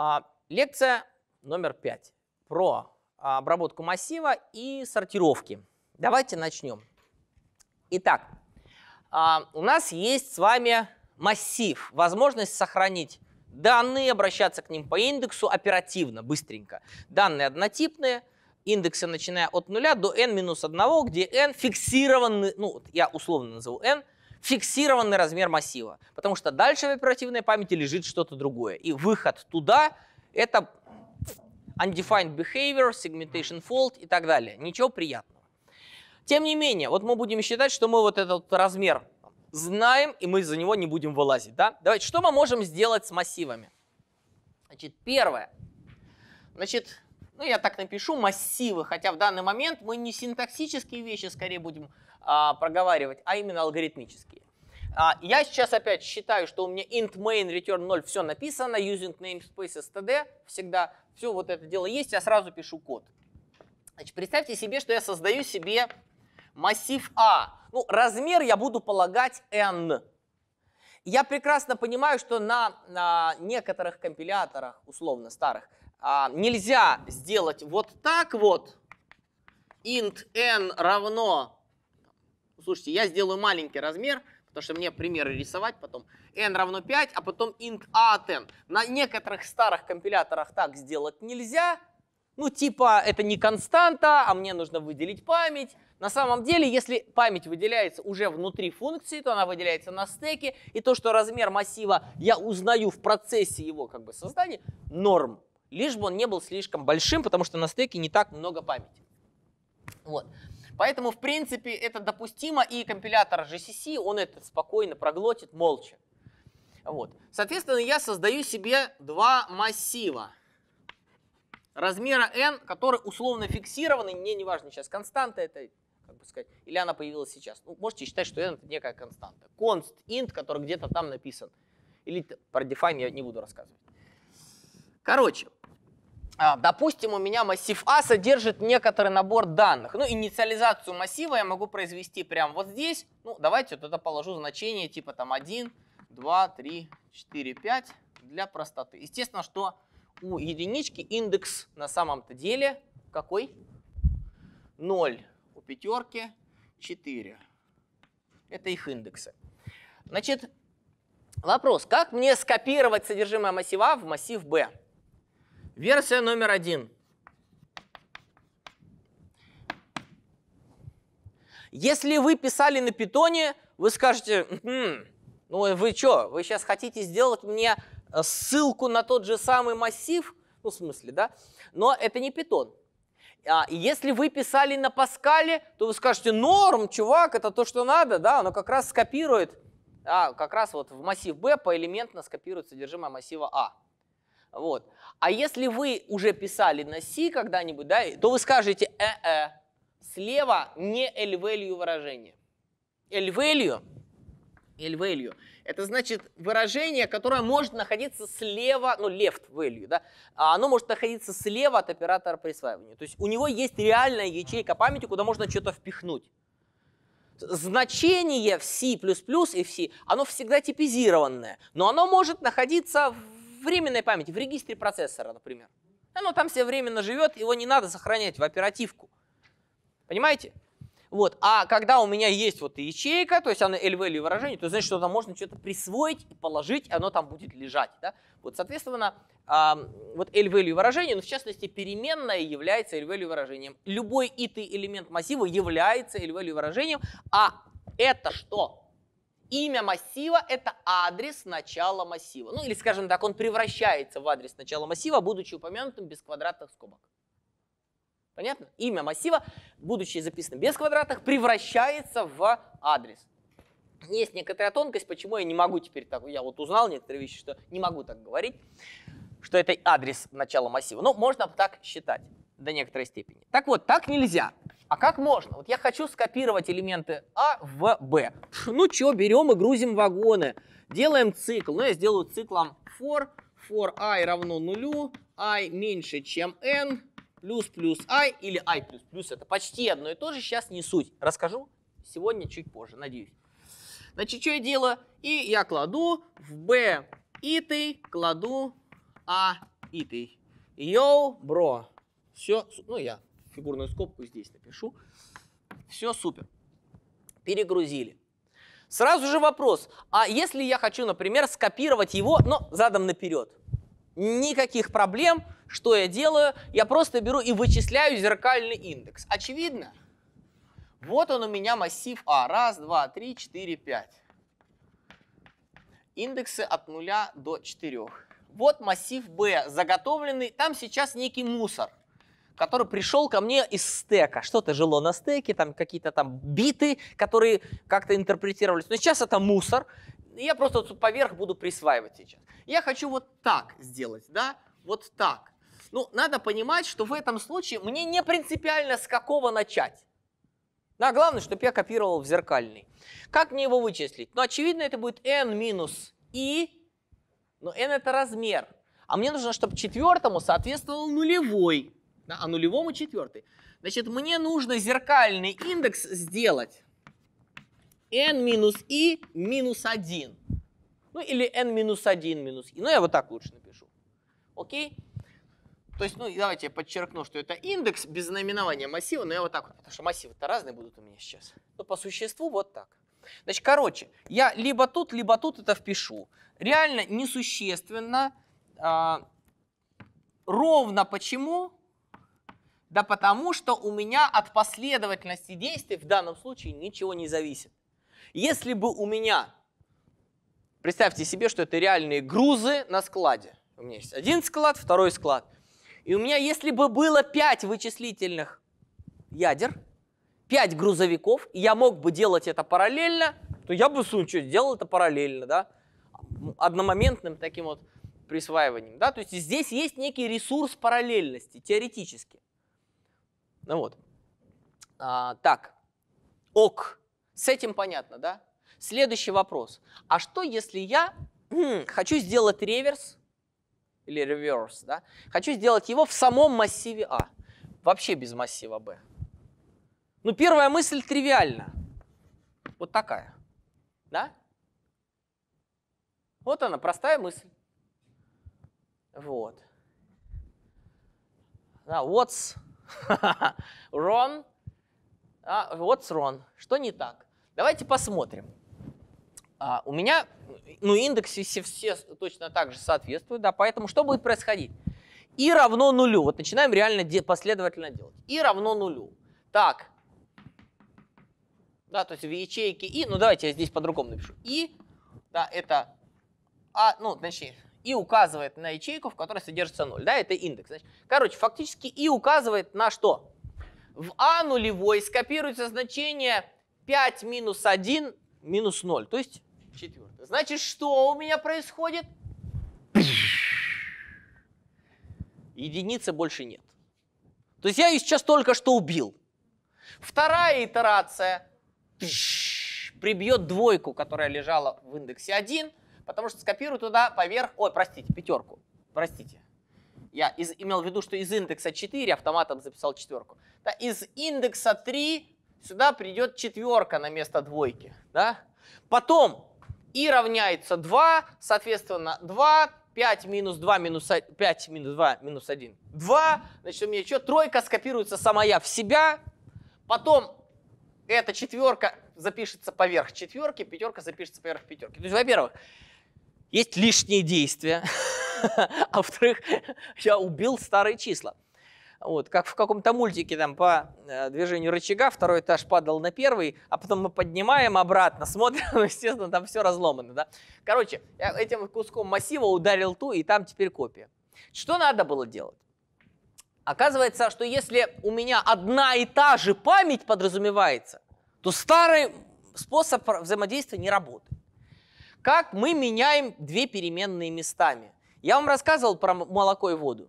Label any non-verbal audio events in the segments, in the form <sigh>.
А, лекция номер пять про обработку массива и сортировки. Давайте начнем. Итак, а, у нас есть с вами массив, возможность сохранить данные, обращаться к ним по индексу оперативно, быстренько. Данные однотипные, индексы начиная от 0 до n-1, где n фиксированный. ну, я условно назову n – фиксированный размер массива, потому что дальше в оперативной памяти лежит что-то другое. И выход туда — это undefined behavior, segmentation fault и так далее. Ничего приятного. Тем не менее, вот мы будем считать, что мы вот этот размер знаем, и мы за него не будем вылазить. Да? Давайте, что мы можем сделать с массивами? Значит, первое. Значит, ну я так напишу, массивы, хотя в данный момент мы не синтаксические вещи скорее будем а, проговаривать, а именно алгоритмические. А, я сейчас опять считаю, что у меня int main return 0, все написано, using namespace std, всегда все вот это дело есть, я сразу пишу код. Значит, представьте себе, что я создаю себе массив А. Ну, размер я буду полагать n. Я прекрасно понимаю, что на, на некоторых компиляторах, условно старых, а, нельзя сделать вот так вот. int n равно слушайте, я сделаю маленький размер, потому что мне примеры рисовать потом, n равно 5, а потом int a от n. На некоторых старых компиляторах так сделать нельзя, ну типа это не константа, а мне нужно выделить память. На самом деле, если память выделяется уже внутри функции, то она выделяется на стеке, и то, что размер массива я узнаю в процессе его как бы создания, норм. Лишь бы он не был слишком большим, потому что на стеке не так много памяти. Вот. Поэтому, в принципе, это допустимо, и компилятор GCC, он это спокойно проглотит молча. Вот. Соответственно, я создаю себе два массива размера n, которые условно фиксированы, мне не важно сейчас константа это, как бы сказать, или она появилась сейчас. Ну, можете считать, что n это некая константа. Const int, который где-то там написан. Или про define я не буду рассказывать. Короче, а, допустим, у меня массив А содержит некоторый набор данных. Ну, инициализацию массива я могу произвести прямо вот здесь. Ну, давайте вот это положу значение типа там 1, 2, 3, 4, 5 для простоты. Естественно, что у единички индекс на самом-то деле какой? 0. У пятерки 4. Это их индексы. Значит, вопрос, как мне скопировать содержимое массива в массив B? Версия номер один. Если вы писали на питоне, вы скажете, хм, ну вы что, вы сейчас хотите сделать мне э, ссылку на тот же самый массив? Ну, в смысле, да? Но это не питон. А, если вы писали на Паскале, то вы скажете, норм, чувак, это то, что надо, да, оно как раз скопирует, а, как раз вот в массив B поэлементно скопирует содержимое массива А. Вот. А если вы уже писали на C когда-нибудь, да, то вы скажете э-э. Слева не L-value выражение. L-value, L-value, это значит выражение, которое может находиться слева, ну left value, да, а оно может находиться слева от оператора присваивания. То есть у него есть реальная ячейка памяти, куда можно что-то впихнуть. Значение в C++ и в C, оно всегда типизированное, но оно может находиться в временной памяти, в регистре процессора, например. Оно там все временно живет, его не надо сохранять в оперативку. Понимаете? Вот. А когда у меня есть вот ячейка, то есть она LV выражение, то значит, что там можно что-то присвоить и положить, и оно там будет лежать. Да? Вот, соответственно, вот L-value выражение, ну, в частности, переменная является L-value выражением. Любой итый элемент массива является L-value выражением, а это что? Имя массива – это адрес начала массива. Ну или, скажем так, он превращается в адрес начала массива, будучи упомянутым без квадратных скобок. Понятно? Имя массива, будучи записанным без квадратных, превращается в адрес. Есть некоторая тонкость, почему я не могу теперь так, я вот узнал некоторые вещи, что не могу так говорить, что это адрес начала массива. Но ну, можно так считать до некоторой степени. Так вот, так нельзя. А как можно? Вот я хочу скопировать элементы А в Б. Ну что, берем и грузим вагоны. Делаем цикл. Ну, я сделаю циклом for. For i равно нулю. i меньше, чем n. Плюс плюс i или i плюс плюс. Это почти одно и то же. Сейчас не суть. Расскажу сегодня чуть позже, надеюсь. Значит, что я делаю? И я кладу в b и ты, кладу а и ты. Йоу, бро. Все, ну я фигурную скобку здесь напишу. Все супер. Перегрузили. Сразу же вопрос, а если я хочу, например, скопировать его, но задом наперед? Никаких проблем, что я делаю? Я просто беру и вычисляю зеркальный индекс. Очевидно? Вот он у меня массив А. Раз, два, три, четыре, пять. Индексы от нуля до четырех. Вот массив Б заготовленный, там сейчас некий мусор который пришел ко мне из стека. Что-то жило на стеке, там какие-то там биты, которые как-то интерпретировались. Но сейчас это мусор, я просто поверх буду присваивать сейчас. Я хочу вот так сделать, да, вот так. Ну, надо понимать, что в этом случае мне не принципиально с какого начать. Да, главное, чтобы я копировал в зеркальный. Как мне его вычислить? Ну, очевидно, это будет n минус i, но n это размер. А мне нужно, чтобы четвертому соответствовал нулевой да, а нулевому четвертый. Значит, мне нужно зеркальный индекс сделать n минус i минус 1. Ну или n минус 1 минус i. Ну я вот так лучше напишу. Окей? То есть, ну давайте я подчеркну, что это индекс без наименования массива, но я вот так вот, потому что массивы-то разные будут у меня сейчас. Но ну, по существу вот так. Значит, короче, я либо тут, либо тут это впишу. Реально несущественно, а, ровно почему, да потому что у меня от последовательности действий в данном случае ничего не зависит. Если бы у меня, представьте себе, что это реальные грузы на складе. У меня есть один склад, второй склад. И у меня, если бы было 5 вычислительных ядер, 5 грузовиков, и я мог бы делать это параллельно, то я бы, что, делал это параллельно, да, одномоментным таким вот присваиванием, да, то есть здесь есть некий ресурс параллельности, теоретически. Ну вот. А, так, ок, с этим понятно, да? Следующий вопрос. А что, если я хм, хочу сделать реверс, или реверс, да? Хочу сделать его в самом массиве А, вообще без массива Б? Ну, первая мысль тривиальна. Вот такая, да? Вот она, простая мысль. Вот. Да, what's <laughs> Рон, А, what's wrong? Что не так? Давайте посмотрим. А, у меня, ну, индексы все, все точно так же соответствуют, да, поэтому что будет происходить? И равно нулю. Вот начинаем реально де последовательно делать. И равно нулю. Так. Да, то есть в ячейке и, ну давайте я здесь по-другому напишу. И, да, это, а, ну, точнее, и указывает на ячейку, в которой содержится 0. Да, это индекс. Значит, короче, фактически и указывает на что? В а нулевой скопируется значение 5 минус 1 минус 0, то есть четвертое. Значит, что у меня происходит? Единицы больше нет. То есть я ее сейчас только что убил. Вторая итерация прибьет двойку, которая лежала в индексе 1, Потому что скопирую туда поверх... Ой, простите, пятерку. Простите. Я из, имел в виду, что из индекса 4 автоматом записал четверку. Да, из индекса 3 сюда придет четверка на место двойки. Да? Потом и равняется 2, соответственно, 2, 5 минус 2 минус 1, 5 минус 2 минус 1, 2. Значит, у меня что? Тройка скопируется самая в себя. Потом эта четверка запишется поверх четверки, пятерка запишется поверх пятерки. То есть, во-первых, есть лишние действия, <laughs> а во-вторых, я убил старые числа. Вот, как в каком-то мультике там по э, движению рычага второй этаж падал на первый, а потом мы поднимаем обратно, <laughs> смотрим, ну, естественно, там все разломано. Да? Короче, я этим куском массива ударил ту, и там теперь копия. Что надо было делать? Оказывается, что если у меня одна и та же память подразумевается, то старый способ взаимодействия не работает. Как мы меняем две переменные местами? Я вам рассказывал про молоко и воду.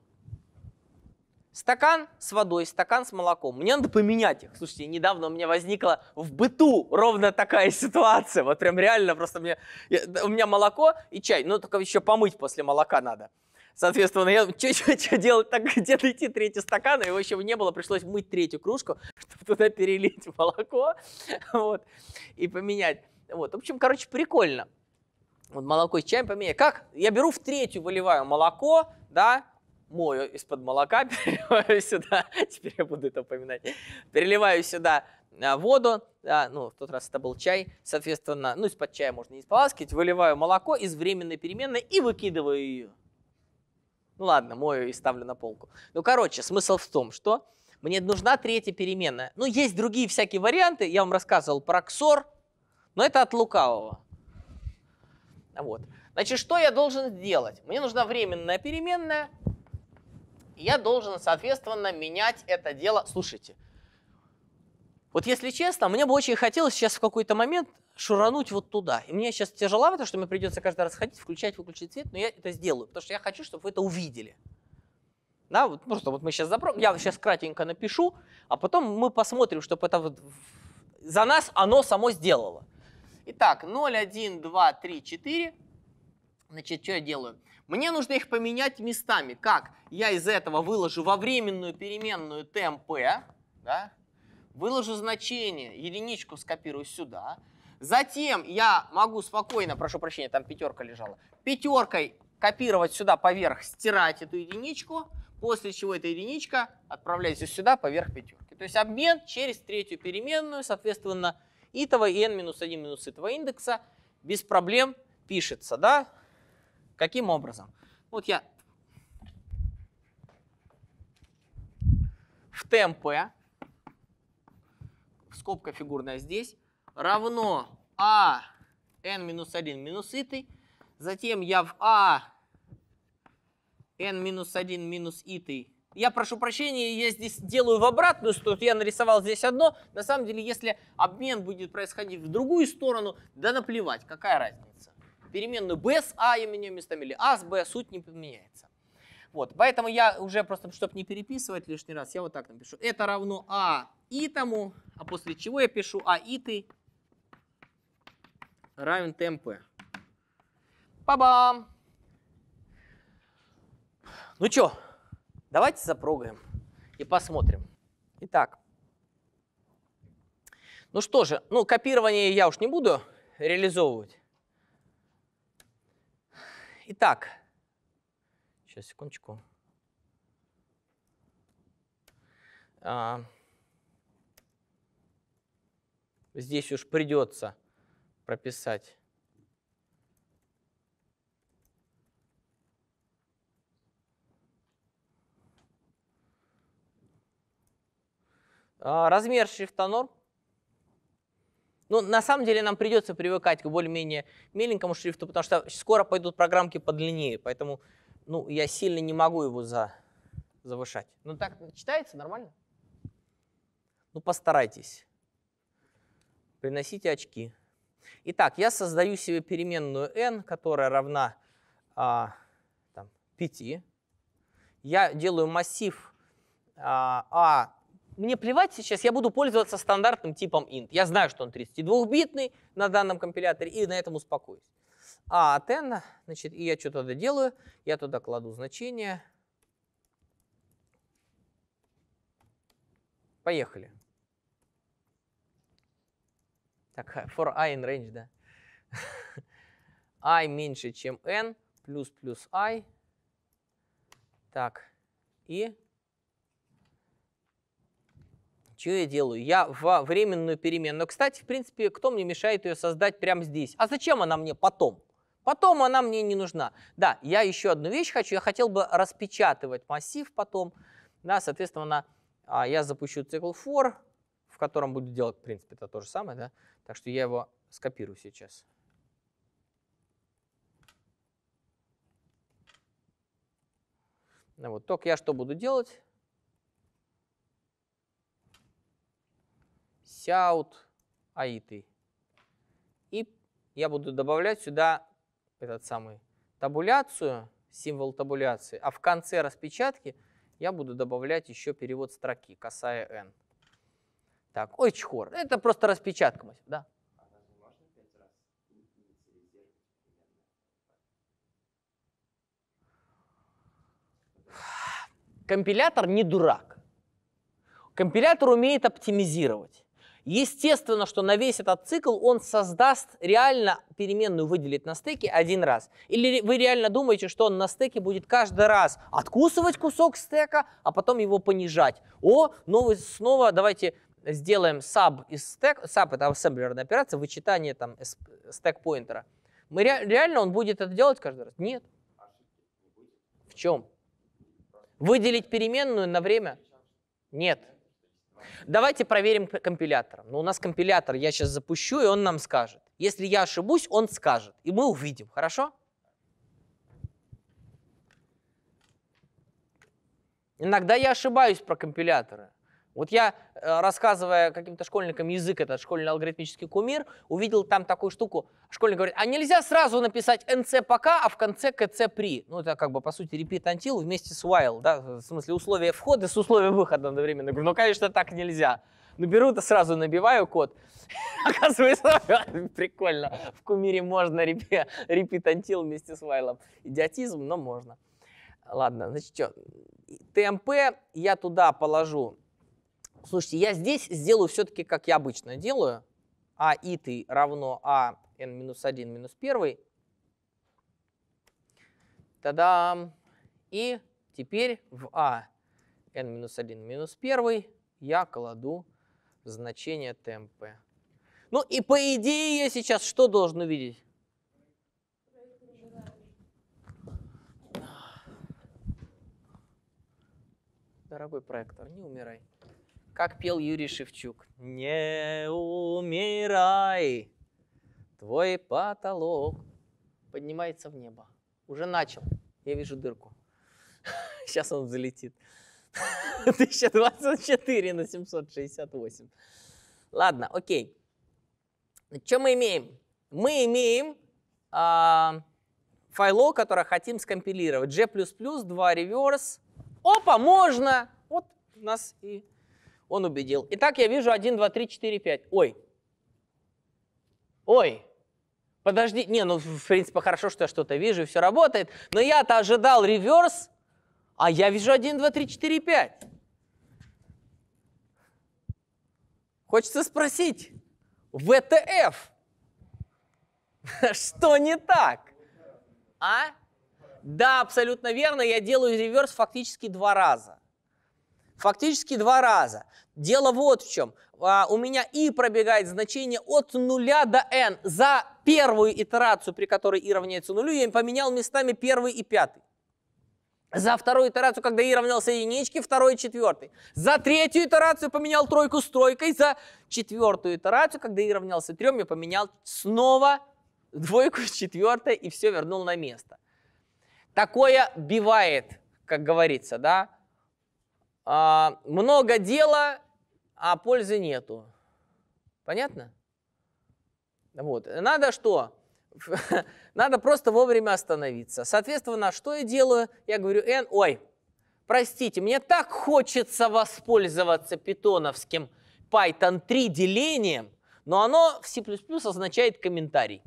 Стакан с водой, стакан с молоком. Мне надо поменять их. Слушайте, недавно у меня возникла в быту ровно такая <laughs> ситуация. Вот прям реально просто мне... Я, у меня молоко и чай. Ну, только еще помыть после молока надо. Соответственно, я что <laughs> делать, так где найти третий стакан, а его еще не было, пришлось мыть третью кружку, <laughs> чтобы туда перелить молоко вот, и поменять. Вот. В общем, короче, прикольно вот молоко и чаем поменяю. Как? Я беру в третью, выливаю молоко, да, мою из-под молока, <laughs> переливаю сюда, теперь я буду это упоминать, переливаю сюда э, воду, а, ну, в тот раз это был чай, соответственно, ну, из-под чая можно не споласкивать, выливаю молоко из временной переменной и выкидываю ее. Ну ладно, мою и ставлю на полку. Ну, короче, смысл в том, что мне нужна третья переменная. Ну, есть другие всякие варианты, я вам рассказывал про ксор, но это от лукавого. Вот. Значит, что я должен сделать? Мне нужна временная переменная, я должен, соответственно, менять это дело. Слушайте, вот если честно, мне бы очень хотелось сейчас в какой-то момент шурануть вот туда. И мне сейчас тяжеловато, что мне придется каждый раз ходить, включать, выключить свет, но я это сделаю, потому что я хочу, чтобы вы это увидели. Да, вот просто вот мы сейчас запробуем, я сейчас кратенько напишу, а потом мы посмотрим, чтобы это вот за нас оно само сделало. Итак, 0, 1, 2, 3, 4. Значит, что я делаю? Мне нужно их поменять местами. Как? Я из этого выложу во временную переменную tmp, да? выложу значение, единичку скопирую сюда. Затем я могу спокойно, прошу прощения, там пятерка лежала, пятеркой копировать сюда поверх, стирать эту единичку, после чего эта единичка отправляется сюда поверх пятерки. То есть обмен через третью переменную, соответственно, итого n минус 1 минус этого индекса без проблем пишется, да? Каким образом? Вот я в темпе, скобка фигурная здесь, равно а n минус 1 минус итой, затем я в а n минус 1 минус итой я прошу прощения, я здесь делаю в обратную сторону, я нарисовал здесь одно. На самом деле, если обмен будет происходить в другую сторону, да наплевать, какая разница. Переменную b с a я меняю местами, или a с b, суть не поменяется. Вот, поэтому я уже просто, чтобы не переписывать лишний раз, я вот так напишу. Это равно а и тому, а после чего я пишу а и ты равен темпе. Па-бам! Ну чё, Давайте запрогаем и посмотрим. Итак. Ну что же, ну копирование я уж не буду реализовывать. Итак, сейчас, секундочку. А, здесь уж придется прописать А, размер шрифта норм. Ну, на самом деле нам придется привыкать к более-менее меленькому шрифту, потому что скоро пойдут программки подлиннее, поэтому ну, я сильно не могу его за, завышать. Ну так читается нормально? Ну постарайтесь. Приносите очки. Итак, я создаю себе переменную n, которая равна а, там, 5. Я делаю массив а, a а мне плевать сейчас, я буду пользоваться стандартным типом int. Я знаю, что он 32-битный на данном компиляторе, и на этом успокоюсь. А от n, значит, и я что-то доделаю, я туда кладу значение. Поехали. Так, for i in range, да. <laughs> i меньше, чем n, плюс плюс i. Так, и что я делаю? Я во временную переменную. Кстати, в принципе, кто мне мешает ее создать прямо здесь? А зачем она мне потом? Потом она мне не нужна. Да, я еще одну вещь хочу. Я хотел бы распечатывать массив потом. Да, соответственно, а, я запущу цикл for, в котором буду делать, в принципе, это то же самое. Да? Так что я его скопирую сейчас. Ну вот. Только я что буду делать? сяут аиты. И я буду добавлять сюда этот самый табуляцию, символ табуляции, а в конце распечатки я буду добавлять еще перевод строки, касая n. Так, ой, чхор, это просто распечатка, да? Компилятор не дурак. Компилятор умеет оптимизировать. Естественно, что на весь этот цикл он создаст реально переменную выделить на стеке один раз. Или вы реально думаете, что он на стеке будет каждый раз откусывать кусок стека, а потом его понижать? О, новый ну снова давайте сделаем sub из стек, sub это ассемблерная операция, вычитание там стек поинтера. Мы ре, реально он будет это делать каждый раз? Нет. В чем? Выделить переменную на время? Нет. Давайте проверим компилятором. Но ну, у нас компилятор я сейчас запущу, и он нам скажет. Если я ошибусь, он скажет, и мы увидим, хорошо? Иногда я ошибаюсь про компиляторы. Вот я, э, рассказывая каким-то школьникам язык, этот школьный алгоритмический кумир, увидел там такую штуку. Школьник говорит, а нельзя сразу написать НЦ пока, а в конце КЦ при? Ну, это как бы, по сути, repeat until вместе с while, да, в смысле условия входа с условием выхода одновременно. Я говорю, ну, конечно, так нельзя. Ну, беру-то сразу набиваю код. <laughs> Оказывается, <laughs> прикольно. В кумире можно repeat until вместе с while. Идиотизм, но можно. Ладно, значит, что? ТМП я туда положу Слушайте, я здесь сделаю все-таки, как я обычно делаю. А и ты равно а n минус 1 минус 1. та И теперь в а n минус 1 минус 1 я кладу значение темпы. Ну и по идее я сейчас что должен увидеть? Дорогой проектор, не умирай. Как пел Юрий Шевчук. Не умирай, твой потолок поднимается в небо. Уже начал. Я вижу дырку. <laughs> Сейчас он залетит. 1024 <laughs> на 768. Ладно, окей. Что мы имеем? Мы имеем а, файло, которое хотим скомпилировать. G++, 2 reverse. Опа, можно! Вот у нас и он убедил. Итак, я вижу 1, 2, 3, 4, 5. Ой. Ой. Подожди. Не, ну, в принципе, хорошо, что я что-то вижу, и все работает. Но я-то ожидал реверс, а я вижу 1, 2, 3, 4, 5. Хочется спросить. ВТФ. <laughs> Что не так? А? Да, абсолютно верно. Я делаю реверс фактически два раза. Фактически два раза. Дело вот в чем. А, у меня и пробегает значение от 0 до n за первую итерацию, при которой и равняется нулю, я поменял местами первый и пятый. За вторую итерацию, когда и равнялся единичке, второй и четвертый. За третью итерацию поменял тройку с тройкой. За четвертую итерацию, когда и равнялся трем, я поменял снова двойку с четвертой и все вернул на место. Такое бивает, как говорится, да? а, много дела, а пользы нету. Понятно? Вот. Надо что? <laughs> Надо просто вовремя остановиться. Соответственно, что я делаю? Я говорю, Н, ой, простите, мне так хочется воспользоваться питоновским Python 3 делением, но оно в C++ означает комментарий.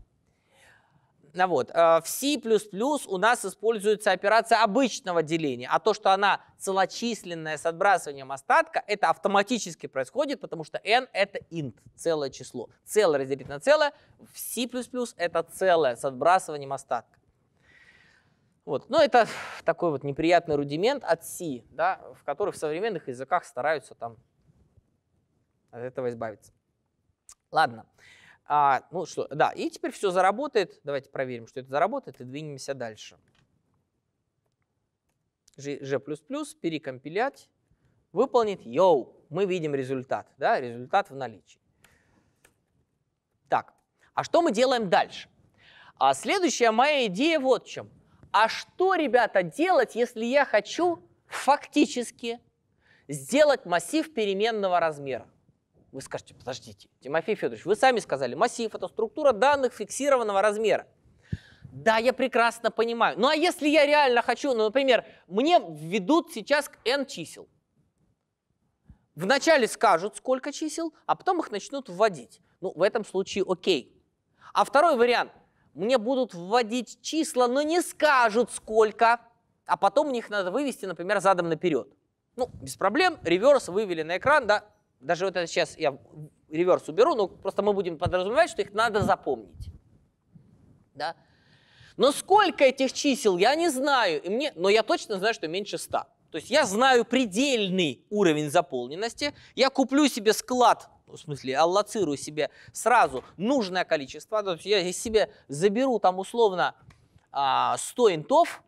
Ну вот, э, в C++ у нас используется операция обычного деления, а то, что она целочисленная с отбрасыванием остатка, это автоматически происходит, потому что n это int, целое число. Целое разделить на целое, в C++ это целое с отбрасыванием остатка. Вот. Но ну, это такой вот неприятный рудимент от C, да, в который в современных языках стараются там от этого избавиться. Ладно. А, ну что, да, и теперь все заработает. Давайте проверим, что это заработает, и двинемся дальше. G++ перекомпилять, выполнит, йоу, мы видим результат, да, результат в наличии. Так, а что мы делаем дальше? А следующая моя идея вот в чем. А что, ребята, делать, если я хочу фактически сделать массив переменного размера? Вы скажете, подождите, Тимофей Федорович, вы сами сказали, массив – это структура данных фиксированного размера. Да, я прекрасно понимаю. Ну а если я реально хочу, ну, например, мне введут сейчас к n чисел. Вначале скажут, сколько чисел, а потом их начнут вводить. Ну, в этом случае окей. А второй вариант. Мне будут вводить числа, но не скажут, сколько, а потом у них надо вывести, например, задом наперед. Ну, без проблем, реверс вывели на экран, да, даже вот это сейчас я реверс уберу, но просто мы будем подразумевать, что их надо запомнить. Да? Но сколько этих чисел, я не знаю, и мне, но я точно знаю, что меньше 100. То есть я знаю предельный уровень заполненности, я куплю себе склад, ну, в смысле, аллоцирую себе сразу нужное количество, то есть я себе заберу там условно 100 а, интов,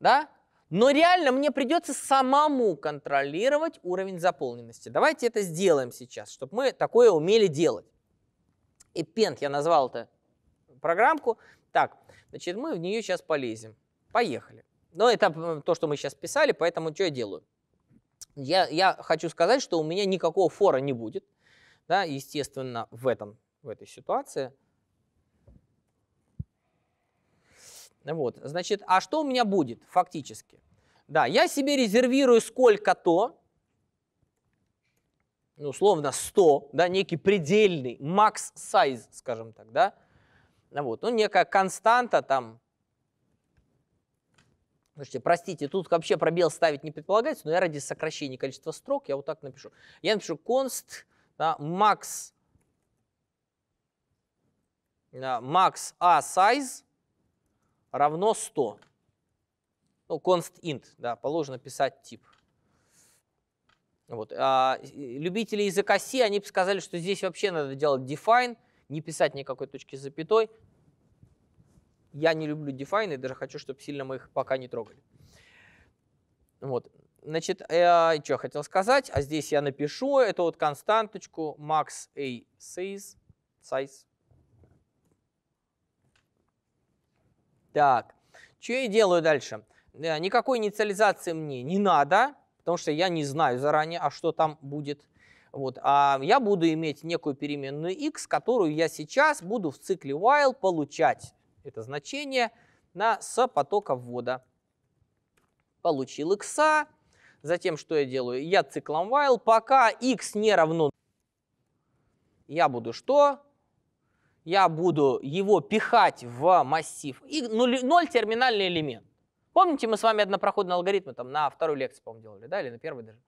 да, но реально мне придется самому контролировать уровень заполненности. Давайте это сделаем сейчас, чтобы мы такое умели делать. И пент я назвал это программку. Так, значит, мы в нее сейчас полезем. Поехали. Но это то, что мы сейчас писали, поэтому что я делаю? Я, я хочу сказать, что у меня никакого фора не будет, да, естественно, в, этом, в этой ситуации. Вот, значит, а что у меня будет фактически? Да, я себе резервирую сколько-то, ну, условно 100, да, некий предельный, макс size, скажем так, да, вот, ну, некая константа там, Слушайте, простите, тут вообще пробел ставить не предполагается, но я ради сокращения количества строк я вот так напишу. Я напишу const да, max, да, max a а size равно 100 ну, const int, да, положено писать тип. Вот. А любители языка C, они сказали, что здесь вообще надо делать define, не писать никакой точки с запятой. Я не люблю define и даже хочу, чтобы сильно мы их пока не трогали. Вот. Значит, э, я что хотел сказать, а здесь я напишу эту вот константочку max a size. size. Так, что я делаю дальше? Э, никакой инициализации мне не надо, потому что я не знаю заранее, а что там будет. Вот. А я буду иметь некую переменную x, которую я сейчас буду в цикле while получать это значение на с потока ввода. Получил x, затем что я делаю? Я циклом while, пока x не равно, я буду что? Я буду его пихать в массив, и 0, 0 терминальный элемент. Помните, мы с вами однопроходные алгоритмы там на вторую лекцию, по-моему, делали, да, или на первой даже?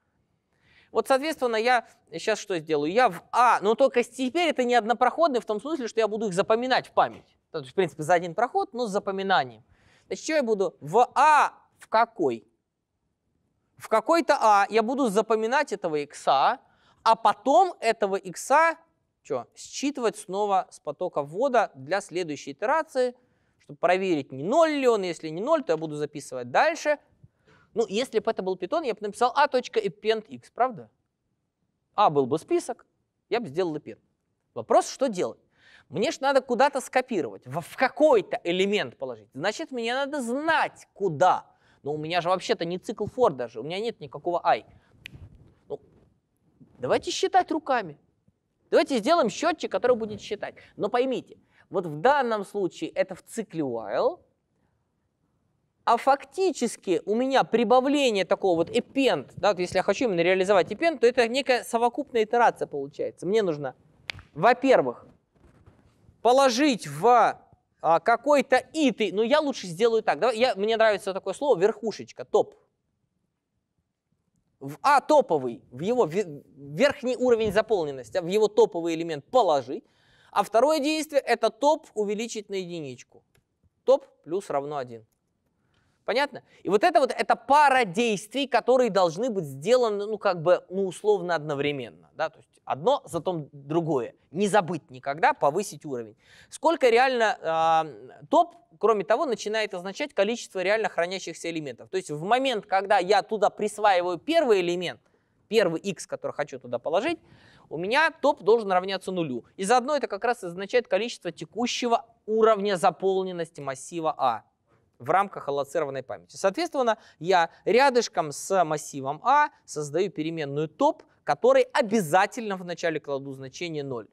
Вот, соответственно, я сейчас что сделаю? Я в А, но только теперь это не однопроходные в том смысле, что я буду их запоминать в память. То есть, в принципе, за один проход, но с запоминанием. Значит, что я буду? В А в какой? В какой-то А я буду запоминать этого икса, а потом этого икса что, считывать снова с потока ввода для следующей итерации – чтобы проверить, не ноль ли он. Если не ноль, то я буду записывать дальше. Ну, если бы это был питон, я бы написал a.append а x, правда? А был бы список, я бы сделал append. Вопрос, что делать? Мне же надо куда-то скопировать, в какой-то элемент положить. Значит, мне надо знать, куда. Но у меня же вообще-то не цикл for даже, у меня нет никакого i. Ну, давайте считать руками. Давайте сделаем счетчик, который будет считать. Но поймите, вот в данном случае это в цикле while, а фактически у меня прибавление такого вот append, да, вот если я хочу именно реализовать append, то это некая совокупная итерация получается. Мне нужно, во-первых, положить в а, какой-то иты, но ну, я лучше сделаю так. Давай, я, мне нравится такое слово верхушечка, топ. В А топовый, в его верхний уровень заполненности, а в его топовый элемент положить, а второе действие – это топ увеличить на единичку. Топ плюс равно 1. Понятно? И вот это вот, это пара действий, которые должны быть сделаны, ну, как бы, ну, условно одновременно, да, то есть одно, затем другое. Не забыть никогда, повысить уровень. Сколько реально э, топ, кроме того, начинает означать количество реально хранящихся элементов. То есть в момент, когда я туда присваиваю первый элемент, первый x, который хочу туда положить, у меня топ должен равняться нулю. И заодно это как раз означает количество текущего уровня заполненности массива А в рамках аллоцированной памяти. Соответственно, я рядышком с массивом А создаю переменную топ, который обязательно вначале кладу значение 0.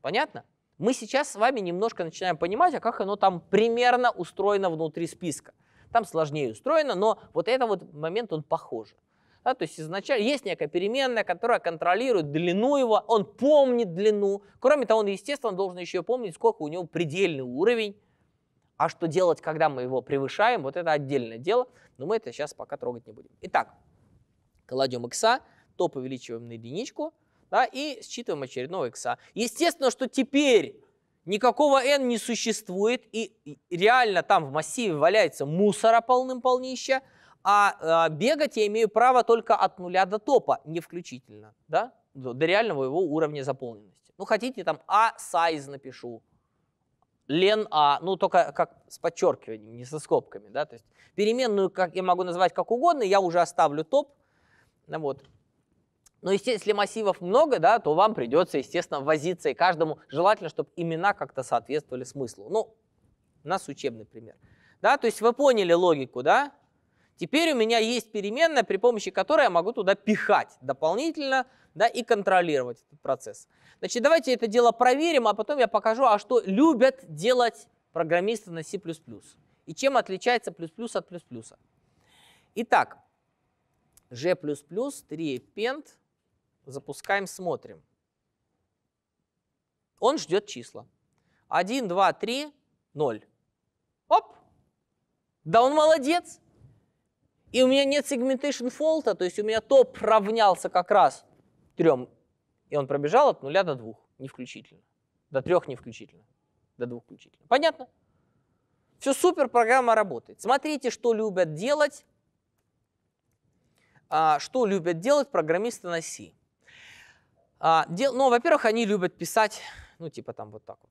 Понятно? Мы сейчас с вами немножко начинаем понимать, а как оно там примерно устроено внутри списка. Там сложнее устроено, но вот этот вот момент, он похож. Да, то есть изначально есть некая переменная, которая контролирует длину его, он помнит длину. Кроме того, он, естественно, должен еще помнить, сколько у него предельный уровень. А что делать, когда мы его превышаем, вот это отдельное дело, но мы это сейчас пока трогать не будем. Итак, кладем икса, топ увеличиваем на единичку, да, и считываем очередного икса. Естественно, что теперь никакого n не существует, и реально там в массиве валяется мусора полным-полнища, а, а бегать я имею право только от нуля до топа, не включительно, да, до реального его уровня заполненности. Ну, хотите, там а size напишу, лен А, ну, только как с подчеркиванием, не со скобками, да, то есть переменную как я могу называть как угодно, я уже оставлю топ, ну, вот. Но, если массивов много, да, то вам придется, естественно, возиться, и каждому желательно, чтобы имена как-то соответствовали смыслу. Ну, у нас учебный пример. Да, то есть вы поняли логику, да? Теперь у меня есть переменная, при помощи которой я могу туда пихать дополнительно да, и контролировать этот процесс. Значит, давайте это дело проверим, а потом я покажу, а что любят делать программисты на C++. И чем отличается плюс плюс от плюс плюса. Итак, G++, 3append, запускаем, смотрим. Он ждет числа. 1, 2, 3, 0. Оп! Да он молодец! И у меня нет segmentation фолта, то есть у меня топ равнялся как раз трем. И он пробежал от нуля до двух, не включительно. До трех не включительно. До двух включительно. Понятно? Все супер, программа работает. Смотрите, что любят делать, а, что любят делать программисты на C. А, ну, во-первых, они любят писать, ну, типа там вот так вот.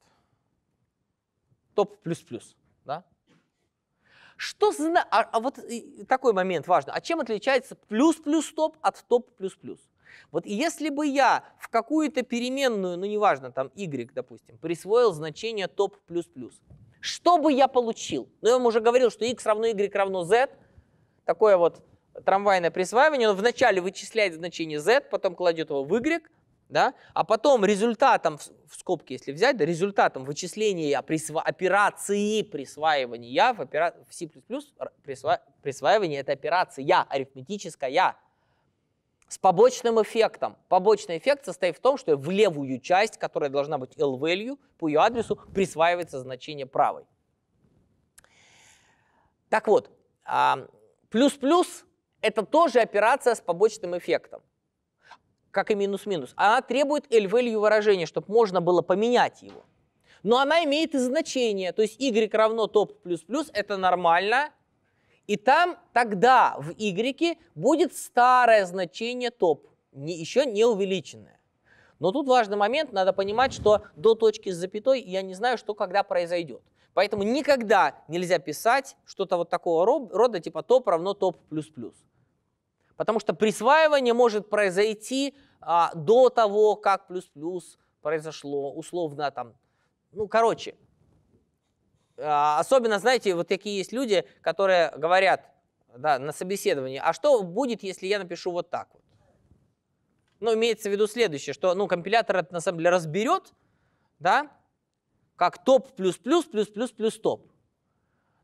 Топ плюс плюс, да? Что зна... а, а вот такой момент важный. А чем отличается плюс-плюс топ от топ-плюс-плюс? Вот если бы я в какую-то переменную, ну неважно, там y, допустим, присвоил значение топ плюс-плюс, что бы я получил? Ну, я вам уже говорил, что x равно y равно z, такое вот трамвайное присваивание, он вначале вычисляет значение z, потом кладет его в y, да? а потом результатом, в скобке если взять, да, результатом вычисления присва операции присваивания в, опера в C++ присва присваивание – это операция арифметическая, с побочным эффектом. Побочный эффект состоит в том, что в левую часть, которая должна быть L-value, по ее адресу присваивается значение правой. Так вот, плюс-плюс – это тоже операция с побочным эффектом как и минус-минус. Она требует L-value выражения, чтобы можно было поменять его. Но она имеет и значение, то есть y равно топ плюс плюс, это нормально. И там тогда в y будет старое значение топ, не, еще не увеличенное. Но тут важный момент, надо понимать, что до точки с запятой я не знаю, что когда произойдет. Поэтому никогда нельзя писать что-то вот такого рода, типа топ равно топ плюс плюс. Потому что присваивание может произойти а, до того, как плюс-плюс произошло, условно там. Ну, короче, а, особенно, знаете, вот такие есть люди, которые говорят да, на собеседовании, а что будет, если я напишу вот так вот? Ну, имеется в виду следующее, что ну, компилятор это на самом деле разберет, да, как топ плюс плюс плюс плюс плюс топ.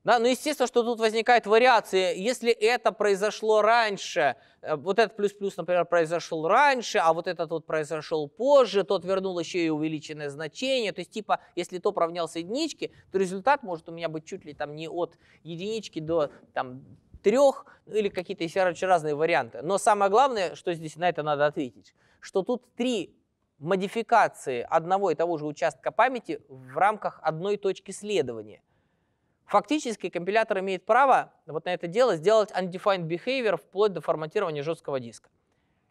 Да, но ну, естественно, что тут возникают вариации. Если это произошло раньше, э, вот этот плюс-плюс, например, произошел раньше, а вот этот вот произошел позже, тот вернул еще и увеличенное значение. То есть, типа, если топ равнялся единичке, то результат может у меня быть чуть ли там не от единички до там, трех, ну, или какие-то еще разные варианты. Но самое главное, что здесь на это надо ответить, что тут три модификации одного и того же участка памяти в рамках одной точки следования – Фактически компилятор имеет право вот на это дело сделать undefined behavior вплоть до форматирования жесткого диска.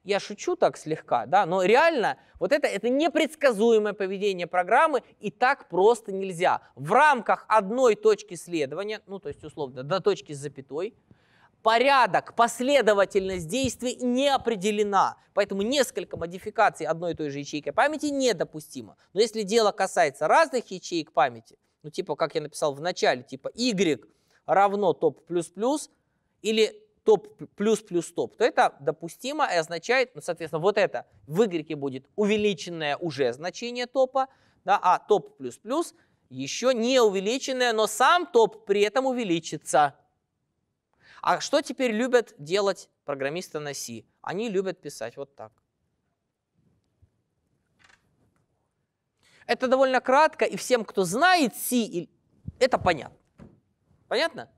Я шучу так слегка, да, но реально вот это, это непредсказуемое поведение программы, и так просто нельзя. В рамках одной точки следования, ну то есть условно до точки с запятой, порядок, последовательность действий не определена. Поэтому несколько модификаций одной и той же ячейки памяти недопустимо. Но если дело касается разных ячеек памяти – ну типа, как я написал в начале, типа y равно топ плюс плюс или топ плюс плюс топ, то это допустимо и означает, ну, соответственно, вот это в y будет увеличенное уже значение топа, да, а топ плюс плюс еще не увеличенное, но сам топ при этом увеличится. А что теперь любят делать программисты на C? Они любят писать вот так. Это довольно кратко, и всем, кто знает Си, это понятно. Понятно?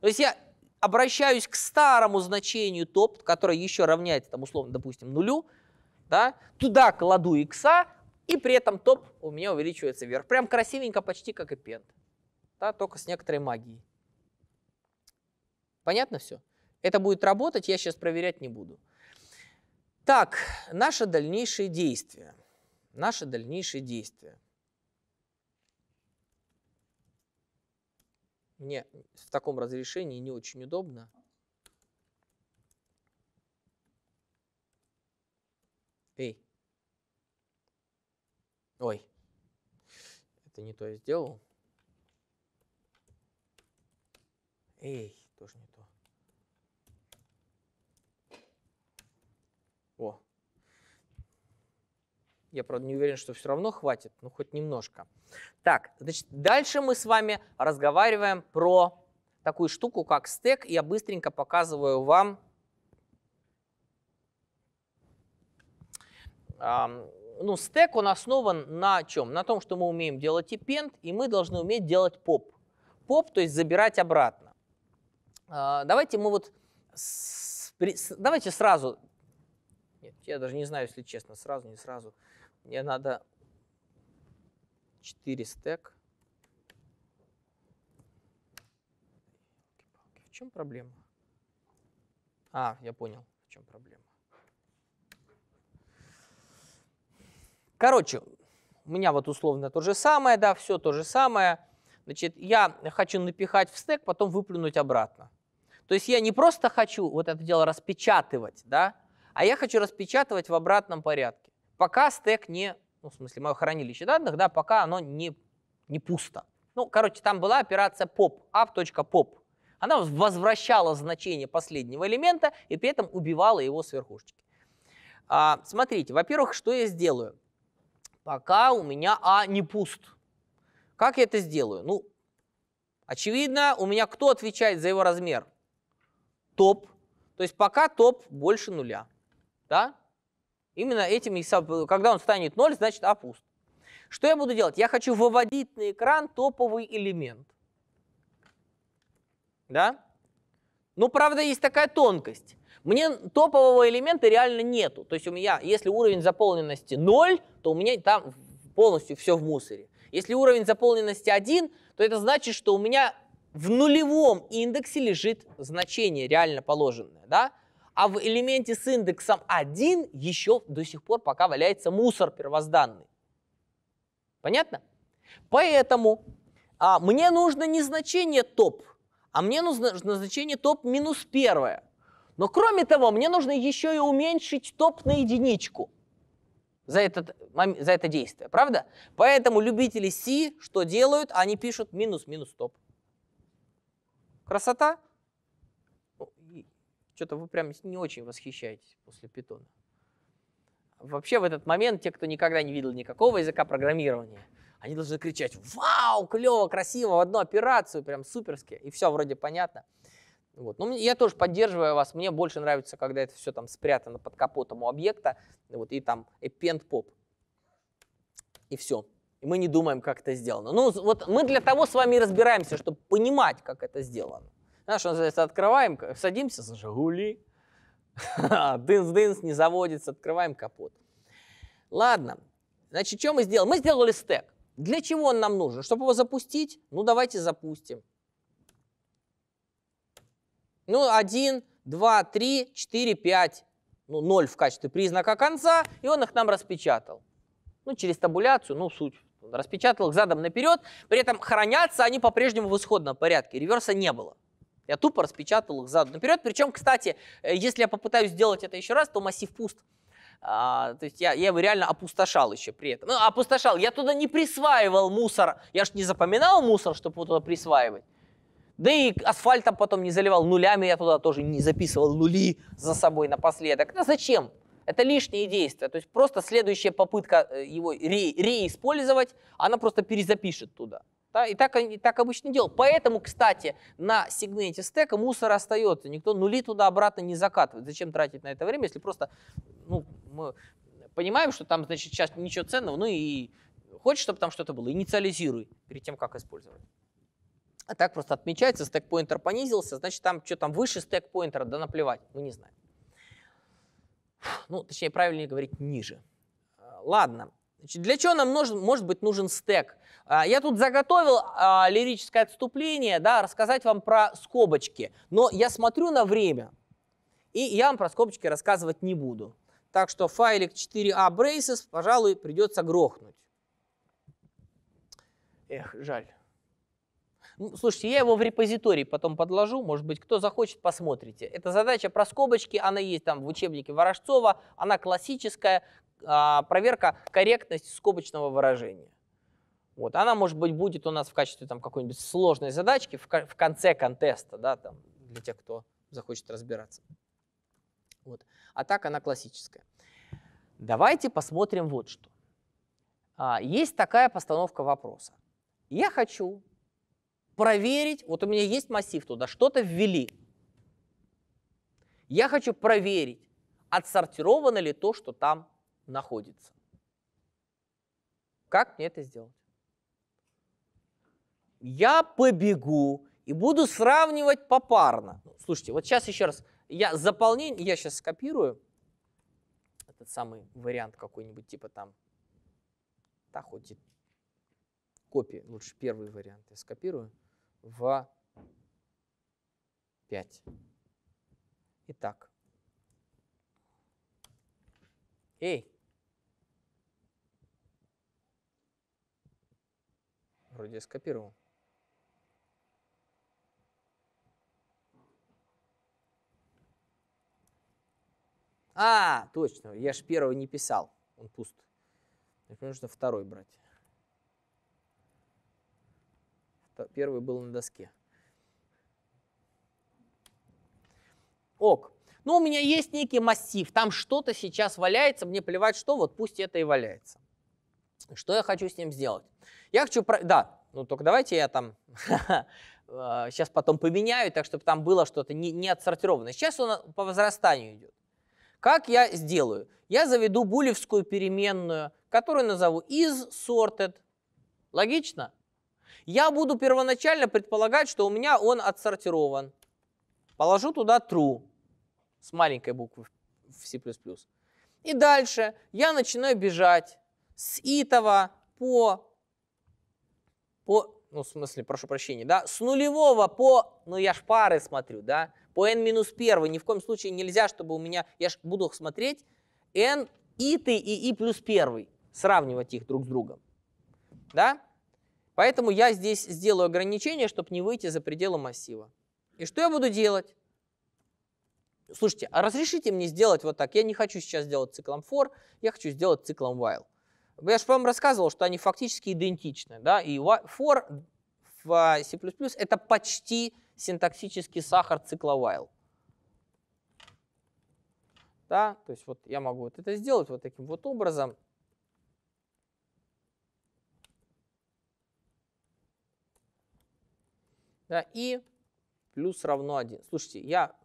То есть я обращаюсь к старому значению топ, которое еще равняется, там, условно, допустим, нулю, да, туда кладу икса, и при этом топ у меня увеличивается вверх. Прям красивенько, почти как и пент. Да, только с некоторой магией. Понятно все? Это будет работать, я сейчас проверять не буду. Так, наше дальнейшее действие наши дальнейшие действия. Мне в таком разрешении не очень удобно. Эй. Ой. Это не то я сделал. Эй, тоже не то. Я, правда, не уверен, что все равно хватит, но хоть немножко. Так, значит, дальше мы с вами разговариваем про такую штуку, как стек. Я быстренько показываю вам ну, стек, он основан на чем? На том, что мы умеем делать append, и мы должны уметь делать поп. Поп, то есть забирать обратно. А, давайте мы вот... С, давайте сразу... Нет, я даже не знаю, если честно, сразу, не сразу. Мне надо 4 стек. В чем проблема? А, я понял, в чем проблема. Короче, у меня вот условно то же самое, да, все то же самое. Значит, я хочу напихать в стек, потом выплюнуть обратно. То есть я не просто хочу вот это дело распечатывать, да, а я хочу распечатывать в обратном порядке пока стек не, ну, в смысле, мое хранилище данных, да, пока оно не, не пусто. Ну, короче, там была операция pop, app.pop. Она возвращала значение последнего элемента и при этом убивала его с верхушечки. А, смотрите, во-первых, что я сделаю? Пока у меня А не пуст. Как я это сделаю? Ну, очевидно, у меня кто отвечает за его размер? Топ. То есть пока топ больше нуля. Да? Именно этим, когда он станет 0, значит А пуст. Что я буду делать? Я хочу выводить на экран топовый элемент. Да? Ну, правда, есть такая тонкость. Мне топового элемента реально нету. То есть у меня, если уровень заполненности 0, то у меня там полностью все в мусоре. Если уровень заполненности 1, то это значит, что у меня в нулевом индексе лежит значение реально положенное. Да? а в элементе с индексом 1 еще до сих пор пока валяется мусор первозданный. Понятно? Поэтому а, мне нужно не значение топ, а мне нужно значение топ минус первое. Но кроме того, мне нужно еще и уменьшить топ на единичку за, этот, за это действие, правда? Поэтому любители C что делают? Они пишут минус-минус топ. Красота? что-то вы прям не очень восхищаетесь после питона. Вообще в этот момент те, кто никогда не видел никакого языка программирования, они должны кричать «Вау, клево, красиво, в одну операцию, прям суперски!» И все вроде понятно. Вот. Ну, я тоже поддерживаю вас. Мне больше нравится, когда это все там спрятано под капотом у объекта, вот, и там append pop. И все. И мы не думаем, как это сделано. Ну, вот мы для того с вами и разбираемся, чтобы понимать, как это сделано. Да, что называется, открываем, садимся за «Жигули», <laughs> дынс-дынс не заводится, открываем капот. Ладно, значит, что мы сделали? Мы сделали стек. Для чего он нам нужен? Чтобы его запустить? Ну, давайте запустим. Ну, 1, 2, 3, 4, 5. Ну, 0 в качестве признака конца, и он их нам распечатал. Ну, через табуляцию, ну, суть. распечатал их задом наперед, при этом хранятся они по-прежнему в исходном порядке, реверса не было. Я тупо распечатал их заду наперед. Причем, кстати, э, если я попытаюсь сделать это еще раз, то массив пуст. А, то есть я, я его реально опустошал еще при этом. Ну, опустошал. Я туда не присваивал мусор. Я ж не запоминал мусор, чтобы его туда присваивать. Да и асфальтом потом не заливал нулями, я туда тоже не записывал нули за собой напоследок. А зачем? Это лишние действия. То есть просто следующая попытка э, его ре- реиспользовать, она просто перезапишет туда. Да, и, так, и так обычно делал. Поэтому, кстати, на сегменте стека мусор остается. Никто нули туда-обратно не закатывает. Зачем тратить на это время, если просто ну, мы понимаем, что там значит, сейчас ничего ценного, ну и хочешь, чтобы там что-то было, инициализируй перед тем, как использовать. А так просто отмечается, стек-поинтер понизился, значит, там что там выше стек-поинтера, да наплевать, мы не знаем. Ну, точнее, правильнее говорить, ниже. Ладно, для чего нам нужен, может быть нужен стек? А, я тут заготовил а, лирическое отступление, да, рассказать вам про скобочки. Но я смотрю на время, и я вам про скобочки рассказывать не буду. Так что файлик 4a а braces, пожалуй, придется грохнуть. Эх, жаль. Ну, слушайте, я его в репозиторий потом подложу, может быть, кто захочет, посмотрите. Эта задача про скобочки, она есть там в учебнике Ворожцова, она классическая, а, проверка корректности скобочного выражения. Вот, она, может быть, будет у нас в качестве там, какой-нибудь сложной задачки в, в конце контеста, да, там, для тех, кто захочет разбираться. Вот. А так она классическая. Давайте посмотрим вот что. А, есть такая постановка вопроса. Я хочу проверить, вот у меня есть массив туда, что-то ввели. Я хочу проверить, отсортировано ли то, что там находится. Как мне это сделать? Я побегу и буду сравнивать попарно. Слушайте, вот сейчас еще раз. Я заполнение, я сейчас скопирую этот самый вариант какой-нибудь, типа там, да, хоть и копии, лучше первый вариант я скопирую, в 5. Итак. Эй, вроде скопировал. А, точно, я же первого не писал, он пуст. Так нужно второй брать. Первый был на доске. Ок. Ну, у меня есть некий массив, там что-то сейчас валяется, мне плевать что, вот пусть это и валяется. Что я хочу с ним сделать? Я хочу... Про... Да, ну только давайте я там сейчас <laughs> э, потом поменяю, так чтобы там было что-то не, не отсортированное. Сейчас он э, по возрастанию идет. Как я сделаю? Я заведу булевскую переменную, которую назову isSorted. Логично? Я буду первоначально предполагать, что у меня он отсортирован. Положу туда true с маленькой буквы в C++. И дальше я начинаю бежать с Итова по, по ну, в смысле, прошу прощения, да, с нулевого по, ну, я ж пары смотрю, да, по n-1, минус ни в коем случае нельзя, чтобы у меня, я ж буду смотреть n, и ты, и и плюс 1, сравнивать их друг с другом, да, поэтому я здесь сделаю ограничение, чтобы не выйти за пределы массива. И что я буду делать? Слушайте, а разрешите мне сделать вот так, я не хочу сейчас сделать циклом for, я хочу сделать циклом while. Я же вам рассказывал, что они фактически идентичны. Да? И for в а, C++ это почти синтаксический сахар цикла while. Да? То есть вот я могу вот это сделать вот таким вот образом. Да, и плюс равно 1. Слушайте, я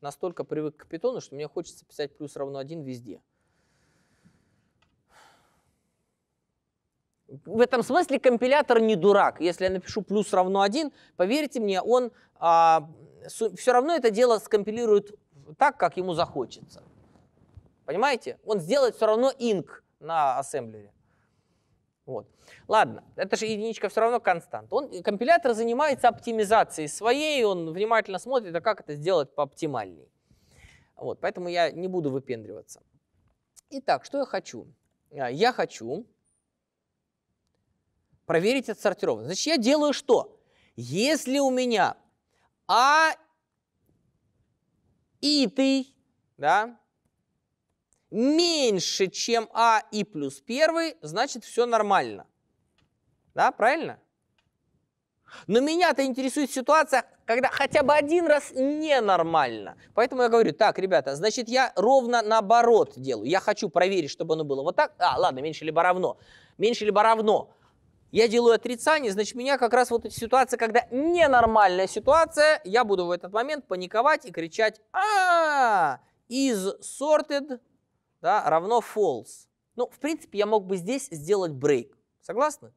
настолько привык к питону, что мне хочется писать плюс равно 1 везде. В этом смысле компилятор не дурак. Если я напишу плюс равно 1, поверьте мне, он а, все равно это дело скомпилирует так, как ему захочется. Понимаете? Он сделает все равно инк на ассемблере. Вот. Ладно, это же единичка все равно констант. Он, компилятор занимается оптимизацией своей, он внимательно смотрит, а как это сделать пооптимальней. Вот, поэтому я не буду выпендриваться. Итак, что я хочу? А, я хочу, проверить отсортированность. Значит, я делаю что? Если у меня а и ты, да, меньше, чем а и плюс первый, значит, все нормально. Да, правильно? Но меня-то интересует ситуация, когда хотя бы один раз ненормально. Поэтому я говорю, так, ребята, значит, я ровно наоборот делаю. Я хочу проверить, чтобы оно было вот так. А, ладно, меньше либо равно. Меньше либо равно. Я делаю отрицание, значит, меня как раз вот эта ситуация, когда ненормальная ситуация, я буду в этот момент паниковать и кричать а is sorted да, равно false. Ну, в принципе, я мог бы здесь сделать break, Согласны?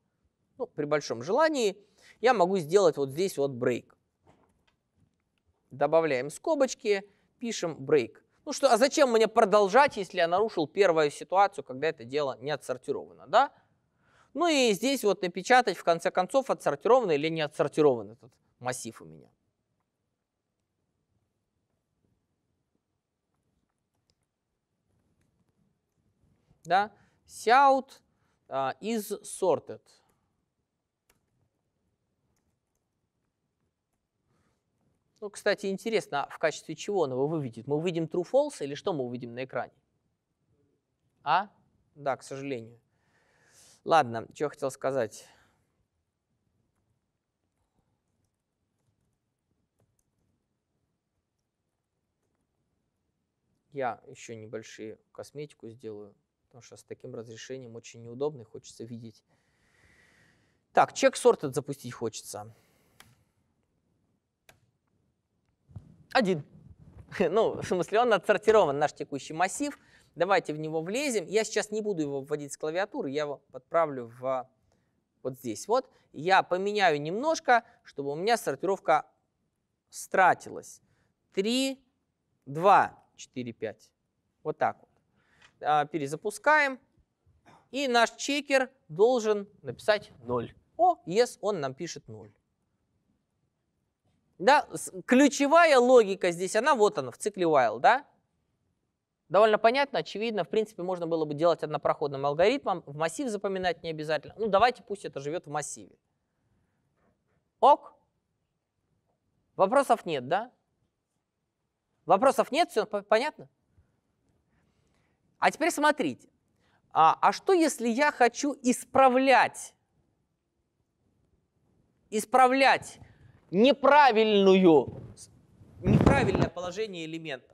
Ну, при большом желании я могу сделать вот здесь вот break. Добавляем скобочки, пишем break. Ну что, а зачем мне продолжать, если я нарушил первую ситуацию, когда это дело не отсортировано, да? Ну и здесь вот напечатать, в конце концов, отсортированный или не отсортированный этот массив у меня. Да? Shout uh, is sorted. Ну, кстати, интересно, а в качестве чего он его выведет? Мы увидим true-false или что мы увидим на экране? А? Да, к сожалению. Ладно, что хотел сказать. Я еще небольшие косметику сделаю, потому что с таким разрешением очень неудобно и хочется видеть. Так, чек сорт запустить хочется. Один. <laughs> Ну, в смысле, он отсортирован, наш текущий массив – Давайте в него влезем. Я сейчас не буду его вводить с клавиатуры, я его подправлю в, вот здесь. Вот я поменяю немножко, чтобы у меня сортировка стратилась. 3, 2, 4, 5. Вот так вот. А, перезапускаем. И наш чекер должен написать 0. О, yes, он нам пишет 0. Да, ключевая логика здесь, она вот она, в цикле while, да? Довольно понятно, очевидно. В принципе, можно было бы делать однопроходным алгоритмом. В массив запоминать не обязательно. Ну, давайте пусть это живет в массиве. Ок? Вопросов нет, да? Вопросов нет, все понятно? А теперь смотрите. А, а что, если я хочу исправлять, исправлять неправильную, неправильное положение элементов?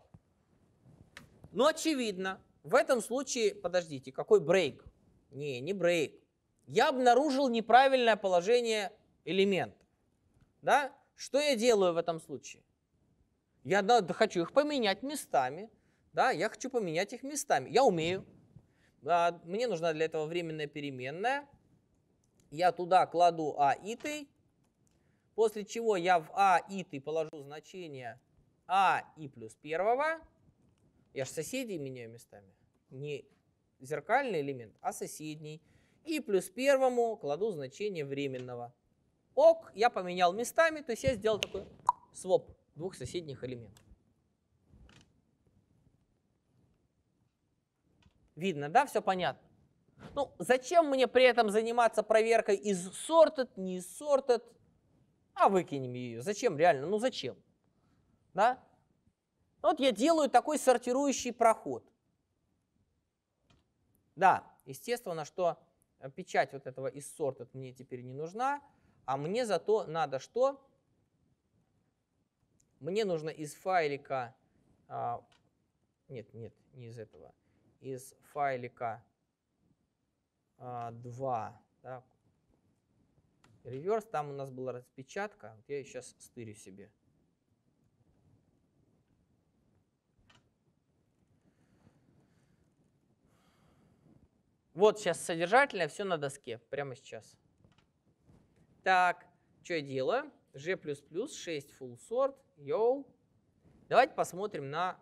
Но ну, очевидно, в этом случае, подождите, какой брейк? Не, не брейк. Я обнаружил неправильное положение элемента. Да? Что я делаю в этом случае? Я да, хочу их поменять местами. Да? Я хочу поменять их местами. Я умею. Да, мне нужна для этого временная переменная. Я туда кладу а иты, после чего я в а иты положу значение а и плюс первого. Я же соседей меняю местами. Не зеркальный элемент, а соседний. И плюс первому кладу значение временного. Ок, я поменял местами, то есть я сделал такой своп двух соседних элементов. Видно, да? Все понятно. Ну, зачем мне при этом заниматься проверкой из sorted, не из sorted? А выкинем ее. Зачем реально? Ну, зачем? Да? Вот я делаю такой сортирующий проход. Да, естественно, что э, печать вот этого из сорта мне теперь не нужна, а мне зато надо что? Мне нужно из файлика, а, нет, нет, не из этого, из файлика а, 2, да, реверс, там у нас была распечатка, вот я ее сейчас стырю себе. Вот сейчас содержательное, все на доске, прямо сейчас. Так, что я делаю? g++, 6 full sort, yo. Давайте посмотрим на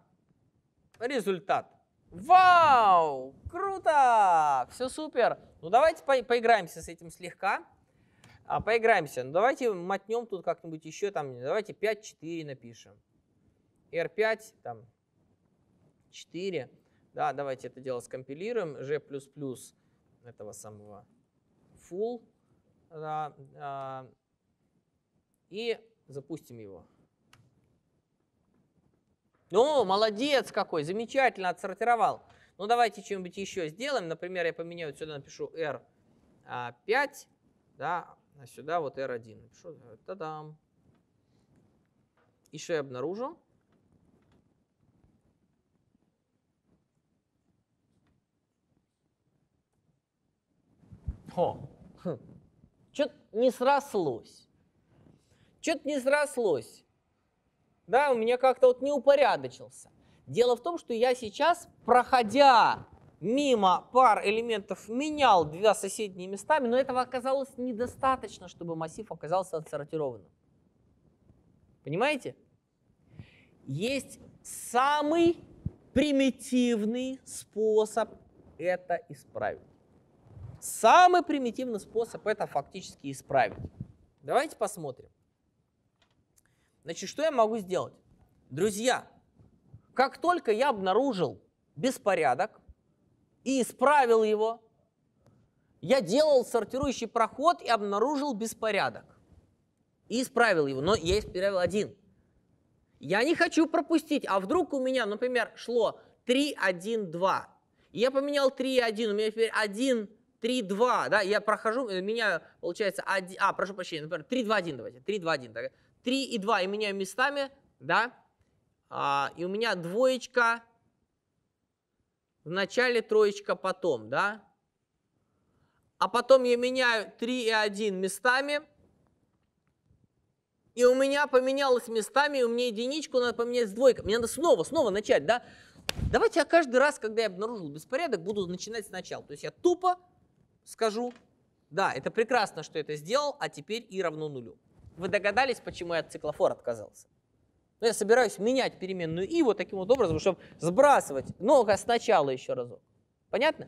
результат. Вау! Круто! Все супер! Ну давайте по поиграемся с этим слегка. А, поиграемся. Ну давайте мотнем тут как-нибудь еще там. Давайте 5-4 напишем. R5 там 4. Да, давайте это дело скомпилируем. G++ этого самого full. Да, а, и запустим его. Ну, молодец какой, замечательно отсортировал. Ну, давайте что-нибудь еще сделаем. Например, я поменяю, сюда напишу R5, а, да, а сюда вот R1. Напишу, та-дам. И что я обнаружил? Хо. Хм. Что-то не срослось. Что-то не срослось. Да, у меня как-то вот не упорядочился. Дело в том, что я сейчас, проходя мимо пар элементов, менял два соседние местами, но этого оказалось недостаточно, чтобы массив оказался отсортированным. Понимаете? Есть самый примитивный способ это исправить. Самый примитивный способ это фактически исправить. Давайте посмотрим. Значит, что я могу сделать? Друзья, как только я обнаружил беспорядок и исправил его, я делал сортирующий проход и обнаружил беспорядок. И исправил его, но я исправил один. Я не хочу пропустить, а вдруг у меня, например, шло 3, 1, 2. Я поменял 3, 1, у меня теперь 1, 3-2, да, я прохожу, э, меняю, получается, 1, а, прошу прощения, например, 3-2-1 давайте, 3-2-1, так, 3 и 2 и меняю местами, да, а, и у меня двоечка в начале, троечка потом, да, а потом я меняю 3 и 1 местами, и у меня поменялось местами, у меня единичку надо поменять с двойкой. Мне надо снова, снова начать, да? Давайте я каждый раз, когда я обнаружил беспорядок, буду начинать сначала. То есть я тупо скажу. Да, это прекрасно, что это сделал, а теперь и равно нулю. Вы догадались, почему я от циклофор отказался? Но ну, я собираюсь менять переменную и вот таким вот образом, чтобы сбрасывать много сначала еще разок. Понятно?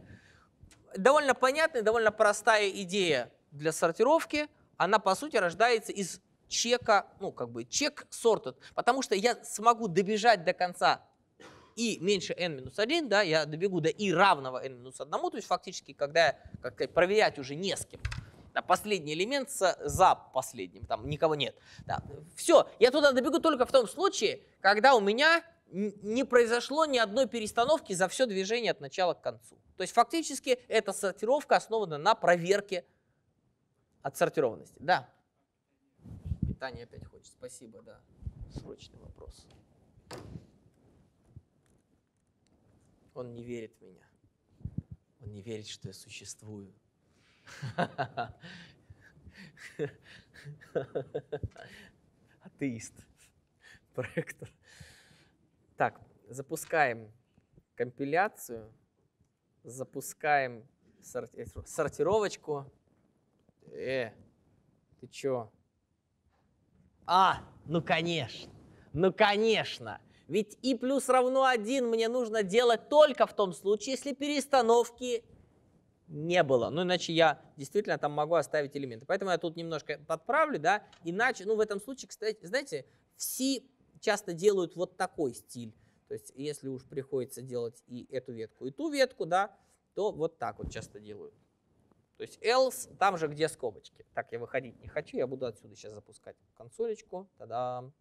Довольно понятная, довольно простая идея для сортировки. Она, по сути, рождается из чека, ну, как бы чек сортит, потому что я смогу добежать до конца и меньше n-1, да, я добегу до и равного n-1, то есть фактически, когда как сказать, проверять уже не с кем. Да, последний элемент с, за последним, там никого нет. Да. Все, я туда добегу только в том случае, когда у меня не произошло ни одной перестановки за все движение от начала к концу. То есть фактически эта сортировка основана на проверке отсортированности. Да. Питание опять хочет. Спасибо, да. Срочный вопрос. Он не верит в меня. Он не верит, что я существую. <laughs> Атеист, проектор. Так, запускаем компиляцию, запускаем сорти э, сортировочку. Э, ты чё? А, ну конечно, ну конечно. Ведь и плюс равно 1 мне нужно делать только в том случае, если перестановки не было. Ну, иначе я действительно там могу оставить элементы. Поэтому я тут немножко подправлю, да, иначе, ну, в этом случае, кстати, знаете, все часто делают вот такой стиль. То есть, если уж приходится делать и эту ветку, и ту ветку, да, то вот так вот часто делают. То есть else там же, где скобочки. Так, я выходить не хочу, я буду отсюда сейчас запускать консолечку. Та-дам!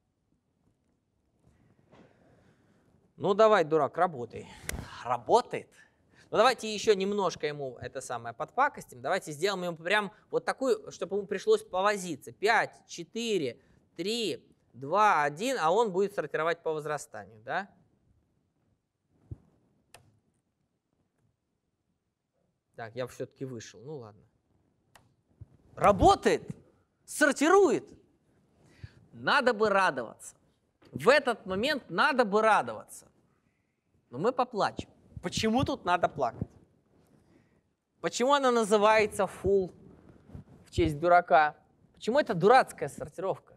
Ну давай, дурак, работай. Работает. Ну давайте еще немножко ему это самое подпакостим. Давайте сделаем ему прям вот такую, чтобы ему пришлось повозиться. 5, 4, 3, 2, 1, а он будет сортировать по возрастанию. Да? Так, я все-таки вышел. Ну ладно. Работает! Сортирует! Надо бы радоваться. В этот момент надо бы радоваться но мы поплачем. Почему тут надо плакать? Почему она называется фул в честь дурака? Почему это дурацкая сортировка?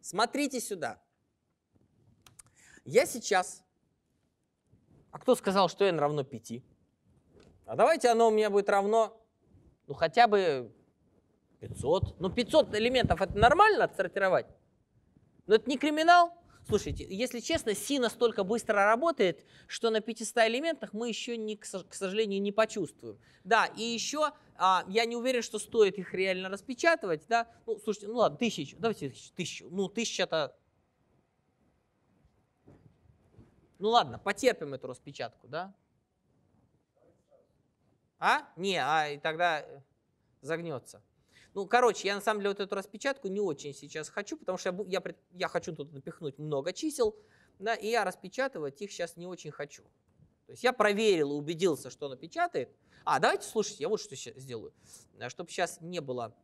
Смотрите сюда. Я сейчас... А кто сказал, что n равно 5? А давайте оно у меня будет равно, ну, хотя бы 500. Ну, 500 элементов это нормально отсортировать? Но это не криминал. Слушайте, если честно, Си настолько быстро работает, что на 500 элементах мы еще, не, к сожалению, не почувствуем. Да, и еще а, я не уверен, что стоит их реально распечатывать. Да? Ну, слушайте, ну ладно, тысячу, давайте тысячу. тысячу. Ну, тысяча-то... Ну ладно, потерпим эту распечатку, да? А? Не, а и тогда э, загнется. Ну, короче, я на самом деле вот эту распечатку не очень сейчас хочу, потому что я, я, я хочу тут напихнуть много чисел, да, и я распечатывать их сейчас не очень хочу. То есть я проверил и убедился, что она печатает. А, давайте, слушайте, я вот что сейчас сделаю. Э, Чтобы сейчас не было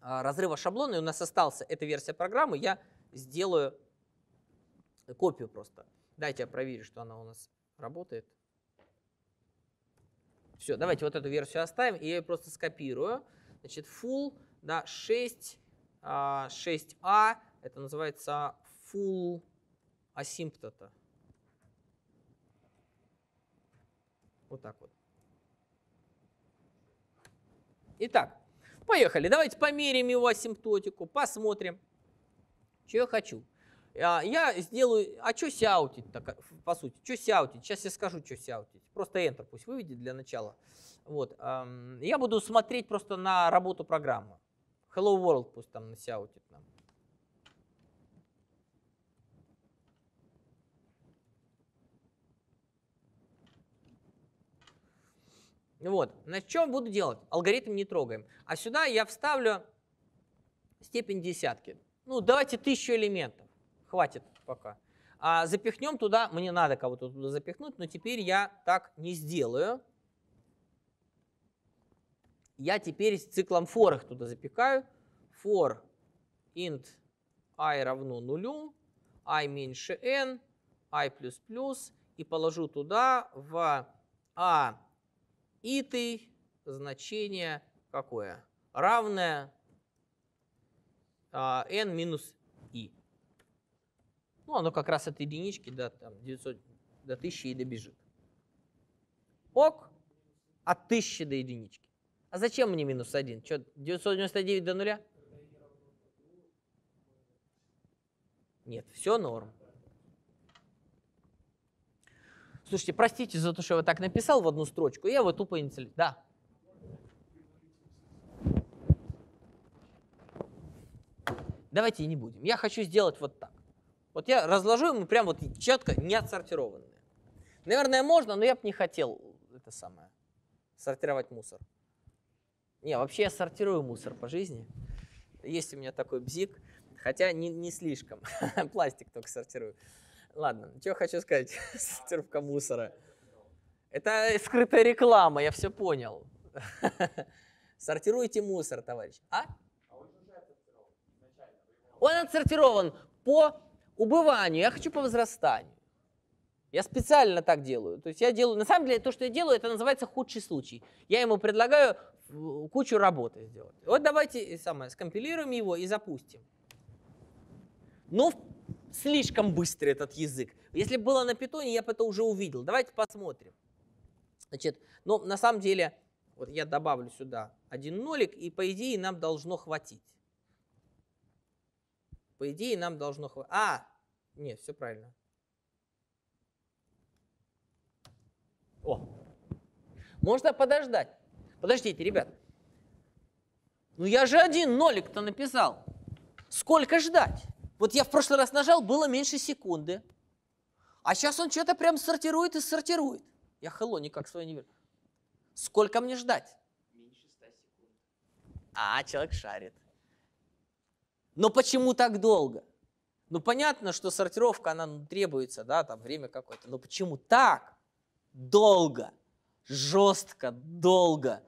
а, разрыва шаблона, и у нас остался эта версия программы, я сделаю копию просто. Дайте я проверю, что она у нас работает. Все, давайте вот эту версию оставим, и я ее просто скопирую. Значит, full, да, 6, 6a, а, а, это называется full асимптота. Вот так вот. Итак, поехали. Давайте померим его асимптотику, посмотрим, что я хочу. А, я сделаю... А что сяутить-то, по сути? Что сяутить? Сейчас я скажу, что сяутить. Просто Enter пусть выведет для начала. Вот. Я буду смотреть просто на работу программы. Hello World пусть там насяутит нам. Вот. на что буду делать? Алгоритм не трогаем. А сюда я вставлю степень десятки. Ну, давайте тысячу элементов. Хватит пока. А запихнем туда, мне надо кого-то туда запихнуть, но теперь я так не сделаю я теперь с циклом for их туда запекаю. For int i равно нулю, i меньше n, i++, плюс плюс и положу туда в a «а» итый значение какое? Равное а, n минус i. Ну, оно как раз от единички до, там, 900, до 1000 и добежит. Ок, от 1000 до единички. А зачем мне минус 1? Что, 999 до нуля? Нет, все норм. Слушайте, простите за то, что я вот так написал в одну строчку. Я вот тупо инициаль... Да. Давайте не будем. Я хочу сделать вот так. Вот я разложу ему прям вот четко не отсортированные. Наверное, можно, но я бы не хотел это самое сортировать мусор. Не, вообще я сортирую мусор по жизни. Есть у меня такой бзик, хотя не, не слишком. <laughs> Пластик только сортирую. Ладно, что хочу сказать. <laughs> Сортировка мусора. Это скрытая реклама, я все понял. <laughs> Сортируйте мусор, товарищ. А? Он отсортирован по убыванию, я хочу по возрастанию. Я специально так делаю. То есть я делаю, на самом деле, то, что я делаю, это называется худший случай. Я ему предлагаю кучу работы сделать. Вот давайте э, самое, скомпилируем его и запустим. Но ну, слишком быстрый этот язык. Если было на питоне, я бы это уже увидел. Давайте посмотрим. Значит, но ну, на самом деле, вот я добавлю сюда один нолик, и по идее нам должно хватить. По идее нам должно хватить. А, нет, все правильно. О, можно подождать. Подождите, ребят. Ну я же один нолик-то написал. Сколько ждать? Вот я в прошлый раз нажал, было меньше секунды. А сейчас он что-то прям сортирует и сортирует. Я хелло никак свое не верю. Сколько мне ждать? Меньше 100 секунд. А, человек шарит. Но почему так долго? Ну, понятно, что сортировка, она ну, требуется, да, там время какое-то. Но почему так долго? Жестко, долго.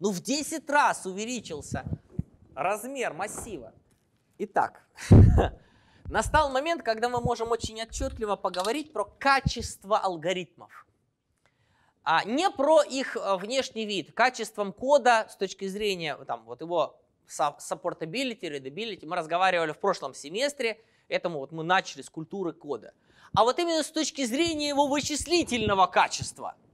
Ну, в 10 раз увеличился размер массива. Итак, <laughs> настал момент, когда мы можем очень отчетливо поговорить про качество алгоритмов. А не про их э, внешний вид, качеством кода с точки зрения там, вот его supportability, readability. Мы разговаривали в прошлом семестре, этому вот мы начали с культуры кода. А вот именно с точки зрения его вычислительного качества –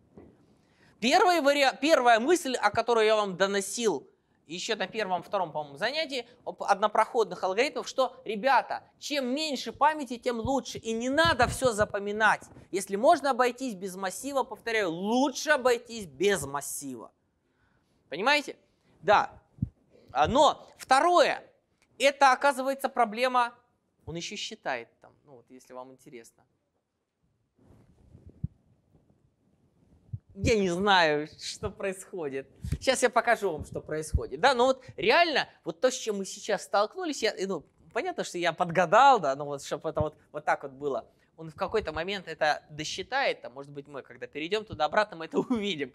Первый вариа- первая мысль, о которой я вам доносил еще на первом, втором, по-моему, занятии об однопроходных алгоритмов, что, ребята, чем меньше памяти, тем лучше. И не надо все запоминать. Если можно обойтись без массива, повторяю, лучше обойтись без массива. Понимаете? Да. А, но второе, это оказывается проблема, он еще считает там, ну вот если вам интересно. я не знаю, что происходит. Сейчас я покажу вам, что происходит. Да, но ну вот реально, вот то, с чем мы сейчас столкнулись, я, ну, понятно, что я подгадал, да, но ну вот чтобы это вот, вот так вот было. Он в какой-то момент это досчитает, там, может быть, мы, когда перейдем туда-обратно, мы это <laughs> увидим,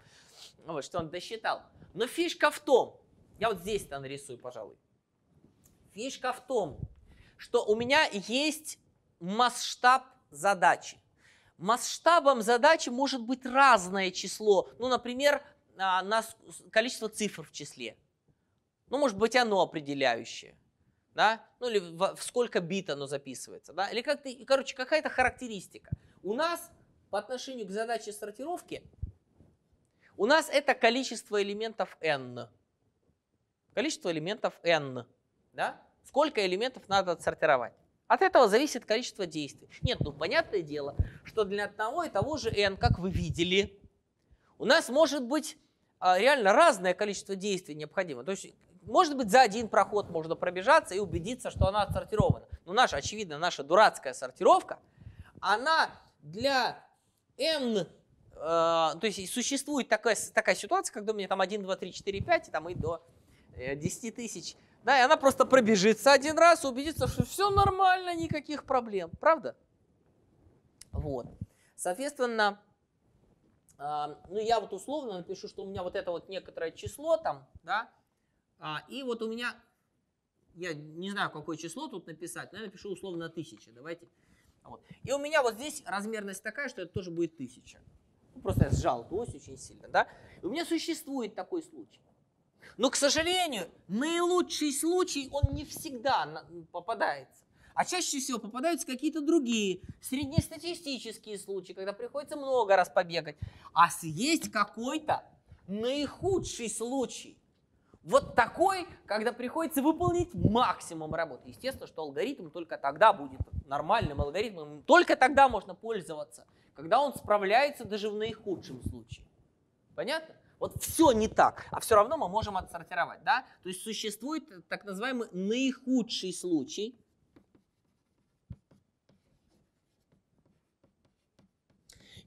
вот, что он досчитал. Но фишка в том, я вот здесь-то нарисую, пожалуй. Фишка в том, что у меня есть масштаб задачи масштабом задачи может быть разное число. Ну, например, а, количество цифр в числе. Ну, может быть, оно определяющее. Да? Ну, или в сколько бит оно записывается. Да? Или как ты, короче, какая-то характеристика. У нас по отношению к задаче сортировки, у нас это количество элементов n. Количество элементов n. Да? Сколько элементов надо отсортировать. От этого зависит количество действий. Нет, ну понятное дело, что для одного и того же n, как вы видели, у нас может быть а, реально разное количество действий необходимо. То есть, может быть, за один проход можно пробежаться и убедиться, что она отсортирована. Но ну, наша, очевидно, наша дурацкая сортировка, она для n а, то есть существует такая, такая ситуация, когда у меня там 1, 2, 3, 4, 5, и, там, и до 10 э, тысяч да, и она просто пробежится один раз, убедится, что все нормально, никаких проблем. Правда? Вот. Соответственно, а, ну я вот условно напишу, что у меня вот это вот некоторое число там, да, а, и вот у меня, я не знаю, какое число тут написать, но я напишу условно 1000, давайте. Вот. И у меня вот здесь размерность такая, что это тоже будет 1000. Ну, просто я сжал ось очень сильно, да. И у меня существует такой случай. Но, к сожалению, наилучший случай, он не всегда попадается. А чаще всего попадаются какие-то другие, среднестатистические случаи, когда приходится много раз побегать. А есть какой-то наихудший случай. Вот такой, когда приходится выполнить максимум работы. Естественно, что алгоритм только тогда будет нормальным алгоритмом. Только тогда можно пользоваться, когда он справляется даже в наихудшем случае. Понятно? Вот все не так, а все равно мы можем отсортировать, да? То есть существует так называемый наихудший случай,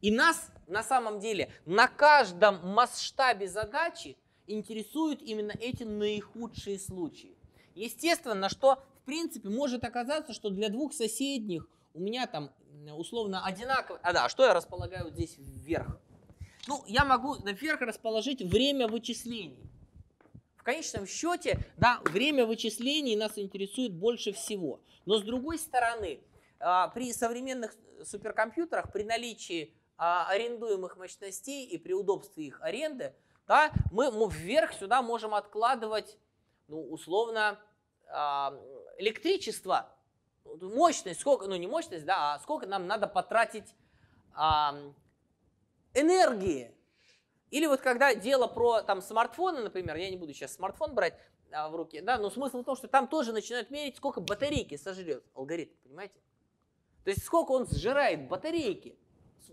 И нас на самом деле на каждом масштабе задачи интересуют именно эти наихудшие случаи. Естественно, что в принципе может оказаться, что для двух соседних у меня там условно одинаково... А да, что я располагаю здесь вверх? Ну, я могу наверх расположить время вычислений. В конечном счете, да, время вычислений нас интересует больше всего. Но с другой стороны, а, при современных суперкомпьютерах, при наличии а, арендуемых мощностей и при удобстве их аренды, да, мы вверх сюда можем откладывать, ну, условно, а, электричество, мощность, сколько, ну не мощность, да, а сколько нам надо потратить энергии. Или вот когда дело про там, смартфоны, например, я не буду сейчас смартфон брать а, в руки, да, но смысл в том, что там тоже начинают мерить, сколько батарейки сожрет алгоритм, понимаете? То есть сколько он сжирает батарейки.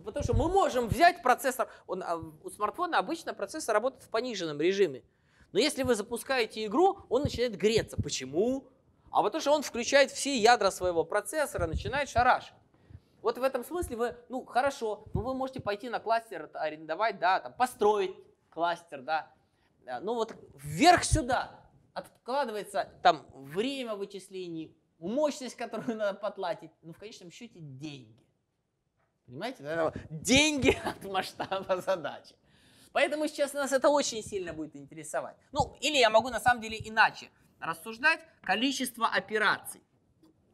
Потому что мы можем взять процессор, он, а, у смартфона обычно процессор работает в пониженном режиме. Но если вы запускаете игру, он начинает греться. Почему? А потому что он включает все ядра своего процессора, начинает шарашить. Вот в этом смысле вы, ну хорошо, ну вы можете пойти на кластер арендовать, да, там построить кластер, да. Ну вот вверх сюда откладывается там время вычислений, мощность, которую надо поплатить, ну в конечном счете деньги. Понимаете? Деньги <laughs> от масштаба задачи. Поэтому сейчас нас это очень сильно будет интересовать. Ну, или я могу на самом деле иначе рассуждать. Количество операций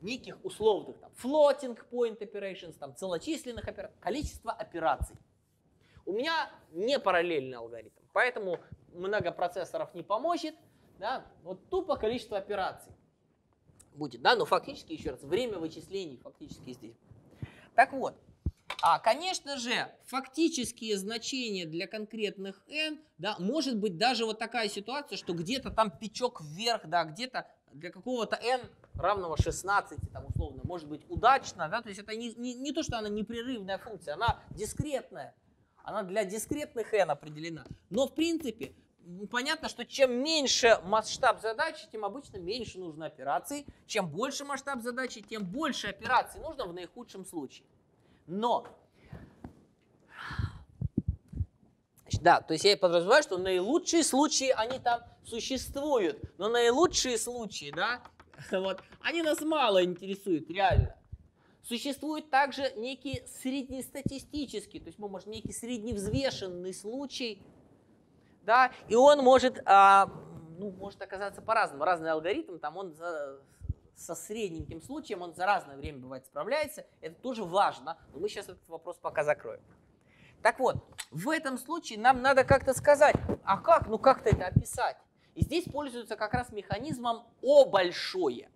неких условных там, floating point operations, там, целочисленных операций, количество операций. У меня не параллельный алгоритм, поэтому много процессоров не поможет, да, вот тупо количество операций будет, да, но фактически, еще раз, время вычислений фактически здесь. Так вот, а, конечно же, фактические значения для конкретных n, да, может быть даже вот такая ситуация, что где-то там печок вверх, да, где-то для какого-то n равного 16, там, условно, может быть, удачно, да, то есть это не, не, не то, что она непрерывная функция, она дискретная, она для дискретных n определена. Но, в принципе, понятно, что чем меньше масштаб задачи, тем обычно меньше нужно операций, чем больше масштаб задачи, тем больше операций нужно в наихудшем случае. Но Значит, да, то есть я подразумеваю, что наилучшие случаи, они там существуют. Но наилучшие случаи, да, вот. Они нас мало интересуют, реально. Существует также некий среднестатистический, то есть мы ну, можем некий средневзвешенный случай, да, и он может, а, ну, может оказаться по-разному. Разный алгоритм, там он за, со средненьким случаем, он за разное время бывает справляется, это тоже важно, но мы сейчас этот вопрос пока закроем. Так вот, в этом случае нам надо как-то сказать, а как, ну как-то это описать. И здесь пользуются как раз механизмом О большое.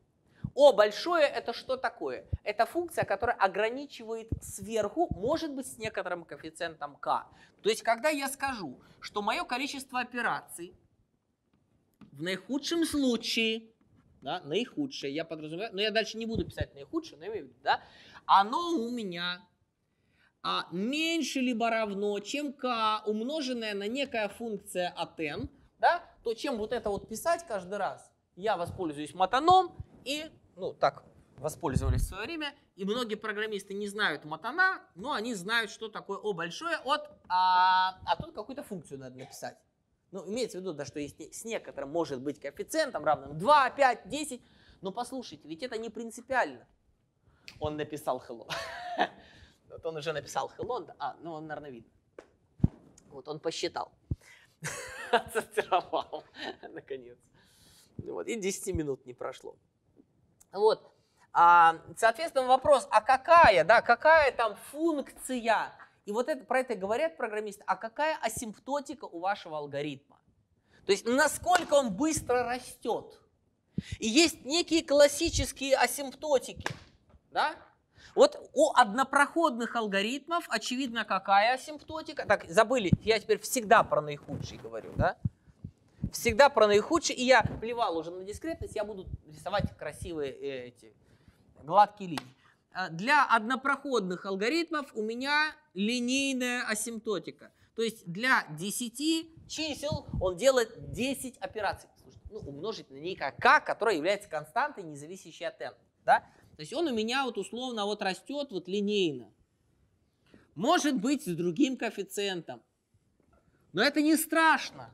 О большое это что такое? Это функция, которая ограничивает сверху, может быть, с некоторым коэффициентом k. То есть, когда я скажу, что мое количество операций в наихудшем случае, да, наихудшее, я подразумеваю, но я дальше не буду писать наихудшее, но имею в виду, да, оно у меня а, меньше либо равно, чем k, умноженное на некая функция от n, да, то чем вот это вот писать каждый раз, я воспользуюсь матаном и, ну так, воспользовались в свое время, и многие программисты не знают матана, но они знают, что такое О большое от, а, а тут какую-то функцию надо написать. Ну, имеется в виду, да, что есть, с некоторым может быть коэффициентом равным 2, 5, 10, но послушайте, ведь это не принципиально. Он написал hello. <laughs> Вот он уже написал hello, а, ну, он, наверное, видно. Вот он посчитал. <laughs> отсортировал, <laughs> наконец. Ну вот, и 10 минут не прошло. Вот. А, соответственно, вопрос, а какая, да, какая там функция? И вот это, про это говорят программисты, а какая асимптотика у вашего алгоритма? То есть насколько он быстро растет? И есть некие классические асимптотики, да? Вот у однопроходных алгоритмов очевидно какая асимптотика. Так, забыли, я теперь всегда про наихудший говорю, да? Всегда про наихудший, и я плевал уже на дискретность, я буду рисовать красивые э, эти гладкие линии. А, для однопроходных алгоритмов у меня линейная асимптотика. То есть для 10 чисел он делает 10 операций. Слушайте, ну, умножить на некое k, которое является константой, не зависящей от n. Да? То есть он у меня вот условно вот растет вот линейно. Может быть с другим коэффициентом. Но это не страшно.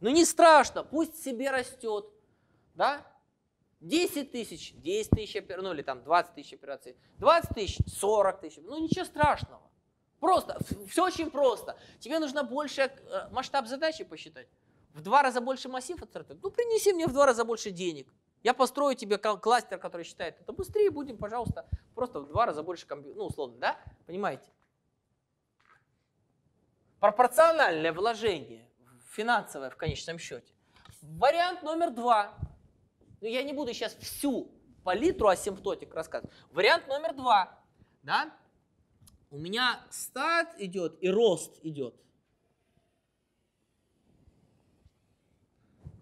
Ну не страшно, пусть себе растет. Да? 10 тысяч, 10 тысяч, ну или там 20 тысяч операций, 20 тысяч, 40 тысяч, ну ничего страшного. Просто, все очень просто. Тебе нужно больше э, масштаб задачи посчитать. В два раза больше массив отсортировать. Ну принеси мне в два раза больше денег. Я построю тебе кластер, который считает это быстрее, будем, пожалуйста, просто в два раза больше компьютер, ну, условно, да? Понимаете? Пропорциональное вложение, финансовое в конечном счете. Вариант номер два. Ну, я не буду сейчас всю палитру асимптотик рассказывать. Вариант номер два. Да? У меня старт идет и рост идет.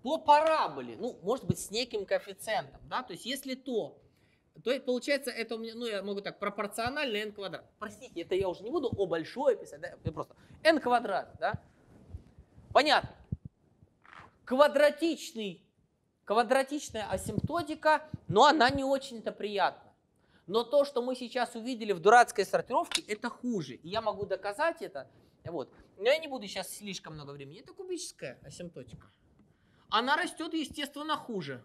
по параболе, ну, может быть, с неким коэффициентом, да, то есть если то, то получается, это у меня, ну, я могу так, пропорционально n квадрат. Простите, это я уже не буду о большое писать, да, я просто n квадрат, да. Понятно. Квадратичный, квадратичная асимптотика, но она не очень-то приятна. Но то, что мы сейчас увидели в дурацкой сортировке, это хуже. И я могу доказать это. Вот. Но я не буду сейчас слишком много времени. Это кубическая асимптотика она растет, естественно, хуже.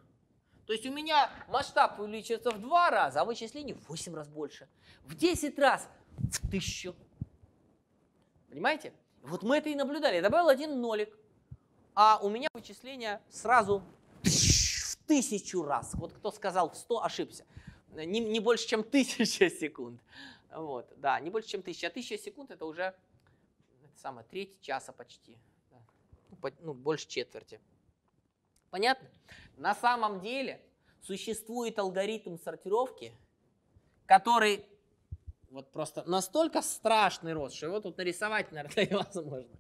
То есть у меня масштаб увеличивается в два раза, а вычисление в 8 раз больше. В 10 раз в тысячу. Понимаете? Вот мы это и наблюдали. Я добавил один нолик, а у меня вычисление сразу в тысячу раз. Вот кто сказал в 100, ошибся. Не, не больше, чем тысяча секунд. Вот, да, не больше, чем тысяча. А тысяча секунд это уже это самое, треть часа почти. Да. ну, ну больше четверти. Понятно? На самом деле существует алгоритм сортировки, который вот просто настолько страшный рост, что его тут нарисовать, наверное, <laughs> невозможно.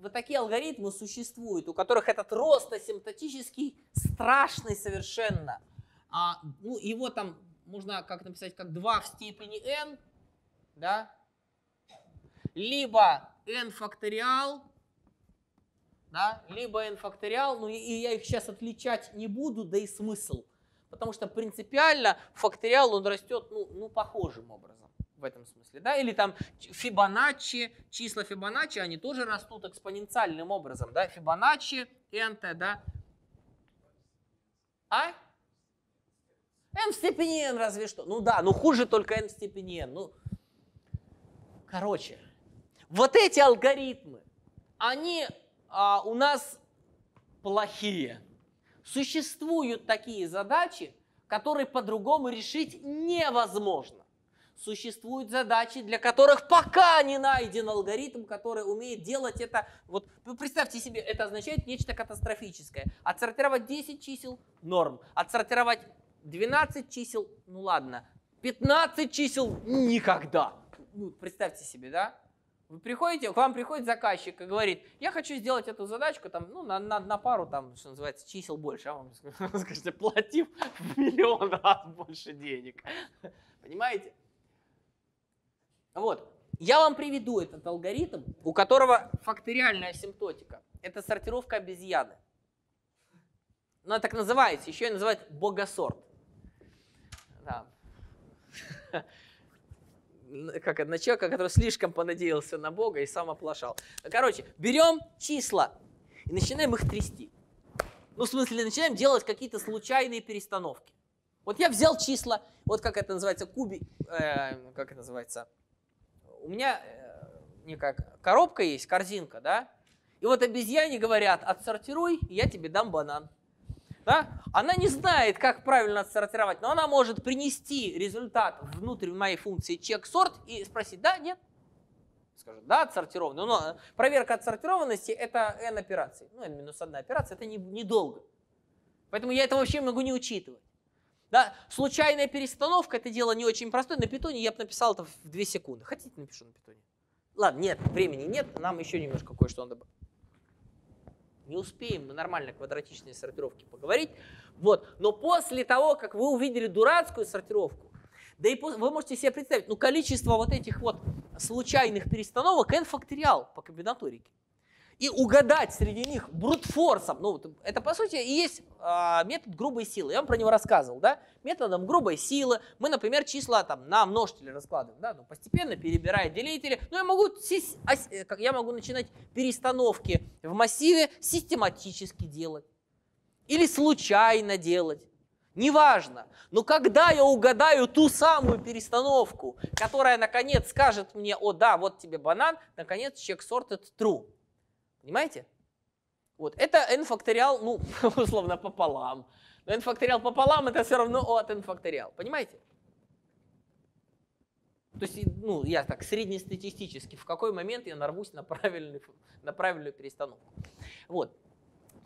Вот такие алгоритмы существуют, у которых этот рост асимптотический страшный совершенно. А, ну, его там можно как написать, как 2 в степени n, да? Либо n факториал да, либо n факториал, ну и, и я их сейчас отличать не буду, да и смысл. Потому что принципиально факториал, он растет, ну, ну похожим образом в этом смысле, да, или там Фибоначчи, числа Фибоначчи, они тоже растут экспоненциальным образом, да, Фибоначчи, nт, да, а? n в степени n разве что. Ну да, ну хуже только n в степени n. Ну, короче, вот эти алгоритмы, они а, у нас плохие. Существуют такие задачи, которые по-другому решить невозможно. Существуют задачи, для которых пока не найден алгоритм, который умеет делать это. Вот представьте себе, это означает нечто катастрофическое. Отсортировать 10 чисел – норм. Отсортировать 12 чисел – ну ладно. 15 чисел – никогда. Ну, представьте себе, да? Вы приходите, к вам приходит заказчик и говорит, я хочу сделать эту задачку там, ну, на, на, на пару, там, что называется, чисел больше, а вам скажете, платив в миллион раз больше денег. Понимаете? Вот. Я вам приведу этот алгоритм, у которого факториальная асимптотика. Это сортировка обезьяны. Ну, она так называется, еще и называют богосорт. Да как, на человека, который слишком понадеялся на Бога и сам оплошал. Короче, берем числа и начинаем их трясти. Ну, в смысле, начинаем делать какие-то случайные перестановки. Вот я взял числа, вот как это называется, куби, э, как это называется, у меня э, не как, коробка есть, корзинка, да? И вот обезьяне говорят, отсортируй, я тебе дам банан да, она не знает, как правильно отсортировать, но она может принести результат внутрь моей функции чек-сорт и спросить, да, нет. Скажет, да, отсортировано. Но э, проверка отсортированности – это n операций. Ну, n минус 1 операция – это недолго. Не, долго. Поэтому я это вообще могу не учитывать. Да? Случайная перестановка – это дело не очень простое. На питоне я бы написал это в 2 секунды. Хотите, напишу на питоне? Ладно, нет, времени нет, нам еще немножко кое-что надо добавить. Не успеем мы нормально квадратичные сортировки поговорить. Вот. Но после того, как вы увидели дурацкую сортировку, да и вы можете себе представить, ну количество вот этих вот случайных перестановок n факториал по комбинаторике и угадать среди них брутфорсом. Ну, это, по сути, и есть э, метод грубой силы. Я вам про него рассказывал, да? Методом грубой силы мы, например, числа там на множители раскладываем, да? Ну, постепенно перебирая делители. Ну, я могу, э, как я могу начинать перестановки в массиве систематически делать. Или случайно делать. Неважно. Но когда я угадаю ту самую перестановку, которая, наконец, скажет мне, о да, вот тебе банан, наконец, чек сорт true Понимаете? Вот. Это n факториал, ну, <laughs> условно, пополам. Но n факториал пополам это все равно O от n факториал. Понимаете? То есть, ну, я так среднестатистически, в какой момент я нарвусь на, правильный, на правильную перестановку. Вот.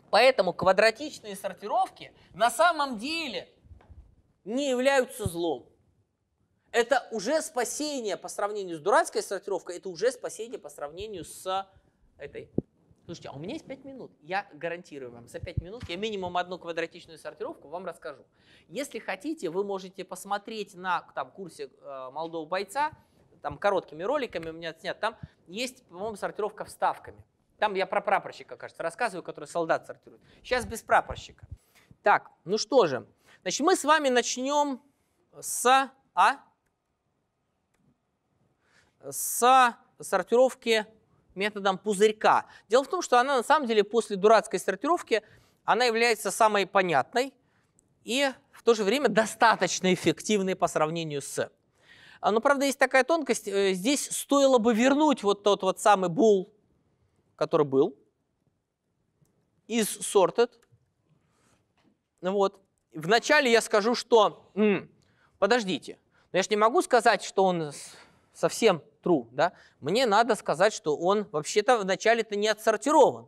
Поэтому квадратичные сортировки на самом деле не являются злом. Это уже спасение по сравнению с дурацкой сортировкой, это уже спасение по сравнению с этой Слушайте, а у меня есть 5 минут. Я гарантирую вам, за 5 минут я минимум одну квадратичную сортировку вам расскажу. Если хотите, вы можете посмотреть на там, курсе э, молодого бойца, там короткими роликами у меня снят, там есть, по-моему, сортировка вставками. Там я про прапорщика, кажется, рассказываю, который солдат сортирует. Сейчас без прапорщика. Так, ну что же. Значит, мы с вами начнем с... А? С сортировки методом пузырька. Дело в том, что она на самом деле после дурацкой сортировки, она является самой понятной и в то же время достаточно эффективной по сравнению с. А, но, правда, есть такая тонкость. Э, здесь стоило бы вернуть вот тот вот самый бул, который был, из sorted. Вот. Вначале я скажу, что... подождите. Но я же не могу сказать, что он совсем true, да, мне надо сказать, что он вообще-то вначале-то не отсортирован.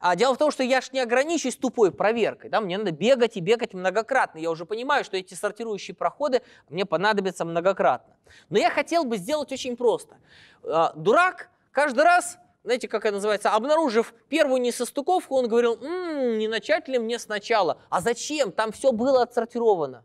А дело в том, что я ж не ограничусь тупой проверкой, да, мне надо бегать и бегать многократно. Я уже понимаю, что эти сортирующие проходы мне понадобятся многократно. Но я хотел бы сделать очень просто. А, дурак каждый раз знаете, как это называется, обнаружив первую несостыковку, он говорил, м-м, не начать ли мне сначала? А зачем? Там все было отсортировано.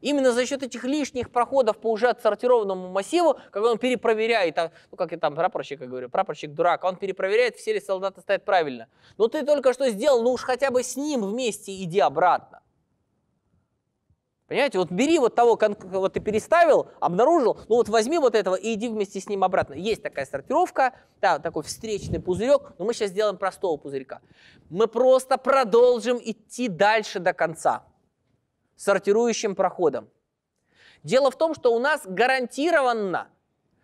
Именно за счет этих лишних проходов по уже отсортированному массиву, когда он перепроверяет, а, ну как я там прапорщик, я говорю, прапорщик дурак, он перепроверяет, все ли солдаты стоят правильно. Но ты только что сделал, ну уж хотя бы с ним вместе иди обратно. Понимаете, вот бери вот того, вот ты переставил, обнаружил, ну вот возьми вот этого и иди вместе с ним обратно. Есть такая сортировка, да, такой встречный пузырек, но мы сейчас сделаем простого пузырька. Мы просто продолжим идти дальше до конца сортирующим проходом. Дело в том, что у нас гарантированно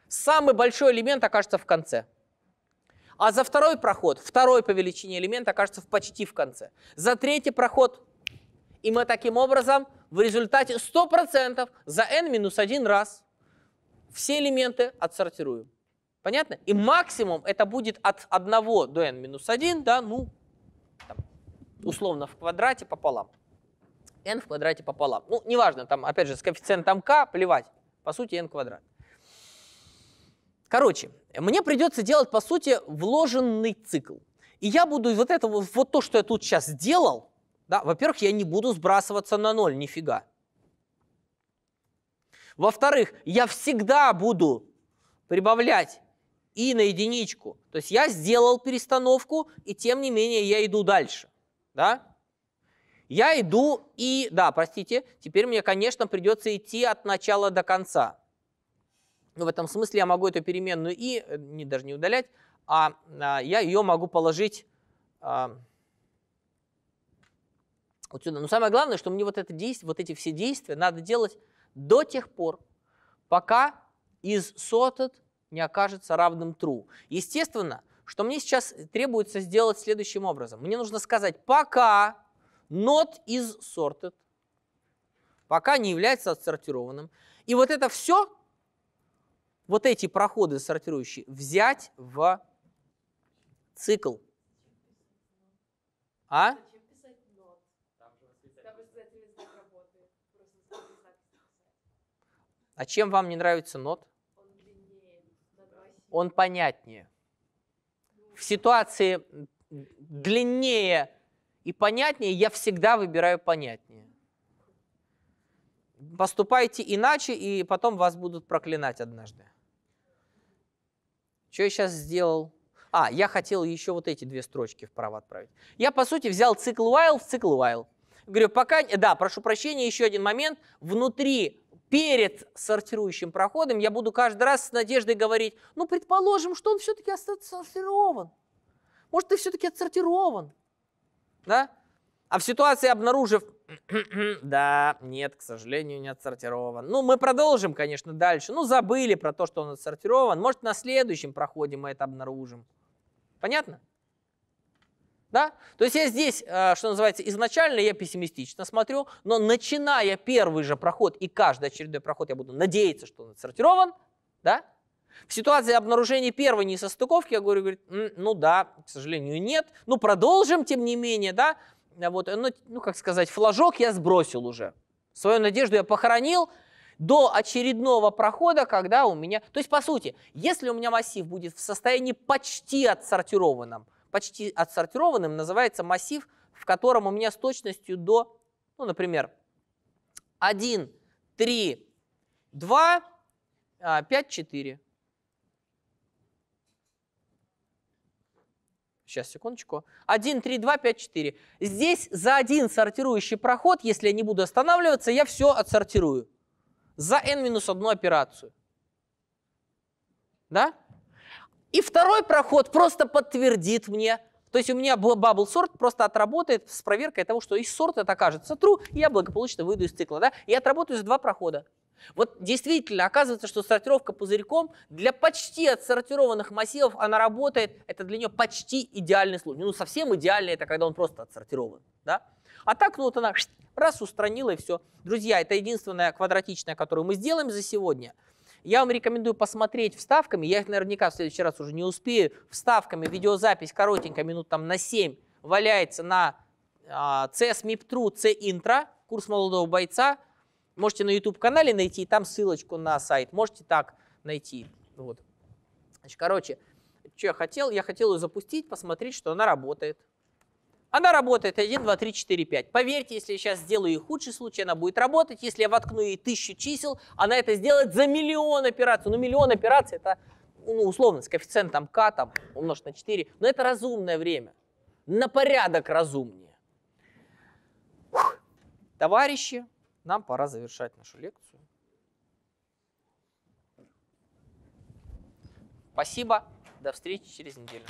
самый большой элемент окажется в конце. А за второй проход, второй по величине элемент окажется почти в конце. За третий проход. И мы таким образом в результате 100% за n минус один раз все элементы отсортируем. Понятно? И максимум это будет от 1 до n минус 1, да, ну, там, условно в квадрате пополам n в квадрате пополам. Ну, неважно, там, опять же, с коэффициентом k плевать. По сути, n квадрат. Короче, мне придется делать, по сути, вложенный цикл. И я буду вот это вот то, что я тут сейчас сделал, да, во-первых, я не буду сбрасываться на ноль, нифига. Во-вторых, я всегда буду прибавлять и на единичку. То есть я сделал перестановку, и тем не менее я иду дальше. Да? Я иду и... Да, простите, теперь мне, конечно, придется идти от начала до конца. Ну, в этом смысле я могу эту переменную и, э, не, даже не удалять, а, а я ее могу положить а, вот сюда. Но самое главное, что мне вот, это действие, вот эти все действия надо делать до тех пор, пока из сотот не окажется равным true. Естественно, что мне сейчас требуется сделать следующим образом. Мне нужно сказать «пока», not is sorted, пока не является отсортированным. И вот это все, вот эти проходы сортирующие, взять в цикл. А? А чем вам не нравится нот? Он понятнее. В ситуации длиннее и понятнее, я всегда выбираю понятнее. Поступайте иначе, и потом вас будут проклинать однажды. Что я сейчас сделал? А, я хотел еще вот эти две строчки вправо отправить. Я, по сути, взял цикл while в цикл while. Говорю, пока... Да, прошу прощения, еще один момент. Внутри, перед сортирующим проходом, я буду каждый раз с надеждой говорить, ну, предположим, что он все-таки отсортирован. Может, ты все-таки отсортирован да? А в ситуации обнаружив, <clears throat> да, нет, к сожалению, не отсортирован. Ну, мы продолжим, конечно, дальше. Ну, забыли про то, что он отсортирован. Может, на следующем проходе мы это обнаружим. Понятно? Да? То есть я здесь, э, что называется, изначально я пессимистично смотрю, но начиная первый же проход и каждый очередной проход я буду надеяться, что он отсортирован, да? В ситуации обнаружения первой несостыковки, я говорю, говорит, ну да, к сожалению, нет. Ну продолжим, тем не менее, да. А вот, э, ну, ну, как сказать, флажок я сбросил уже. Свою надежду я похоронил до очередного прохода, когда у меня... То есть, по сути, если у меня массив будет в состоянии почти отсортированном, почти отсортированным называется массив, в котором у меня с точностью до, ну, например, 1, 3, 2, 5, 4. Сейчас, секундочку. 1, 3, 2, 5, 4. Здесь за один сортирующий проход, если я не буду останавливаться, я все отсортирую. За n минус одну операцию. Да? И второй проход просто подтвердит мне, то есть у меня bubble sort просто отработает с проверкой того, что из сорта это окажется true, и я благополучно выйду из цикла. Да? И отработаю за два прохода. Вот действительно, оказывается, что сортировка пузырьком для почти отсортированных массивов, она работает, это для нее почти идеальный случай. Ну, совсем идеальный это когда он просто отсортирован. Да? А так, ну вот она раз устранила и все. Друзья, это единственная квадратичная, которую мы сделаем за сегодня. Я вам рекомендую посмотреть вставками, я их наверняка в следующий раз уже не успею, вставками видеозапись коротенькая, минут там на 7, валяется на э, а, CSMIP.tru, C-Intra, курс молодого бойца, Можете на YouTube-канале найти, там ссылочку на сайт. Можете так найти. Вот. Значит, короче, что я хотел? Я хотел ее запустить, посмотреть, что она работает. Она работает 1, 2, 3, 4, 5. Поверьте, если я сейчас сделаю и худший случай, она будет работать. Если я воткну ей тысячу чисел, она это сделает за миллион операций. Ну, миллион операций это ну, условно с коэффициентом k там, умножить на 4. Но это разумное время. На порядок разумнее. Товарищи, нам пора завершать нашу лекцию. Спасибо, до встречи через неделю.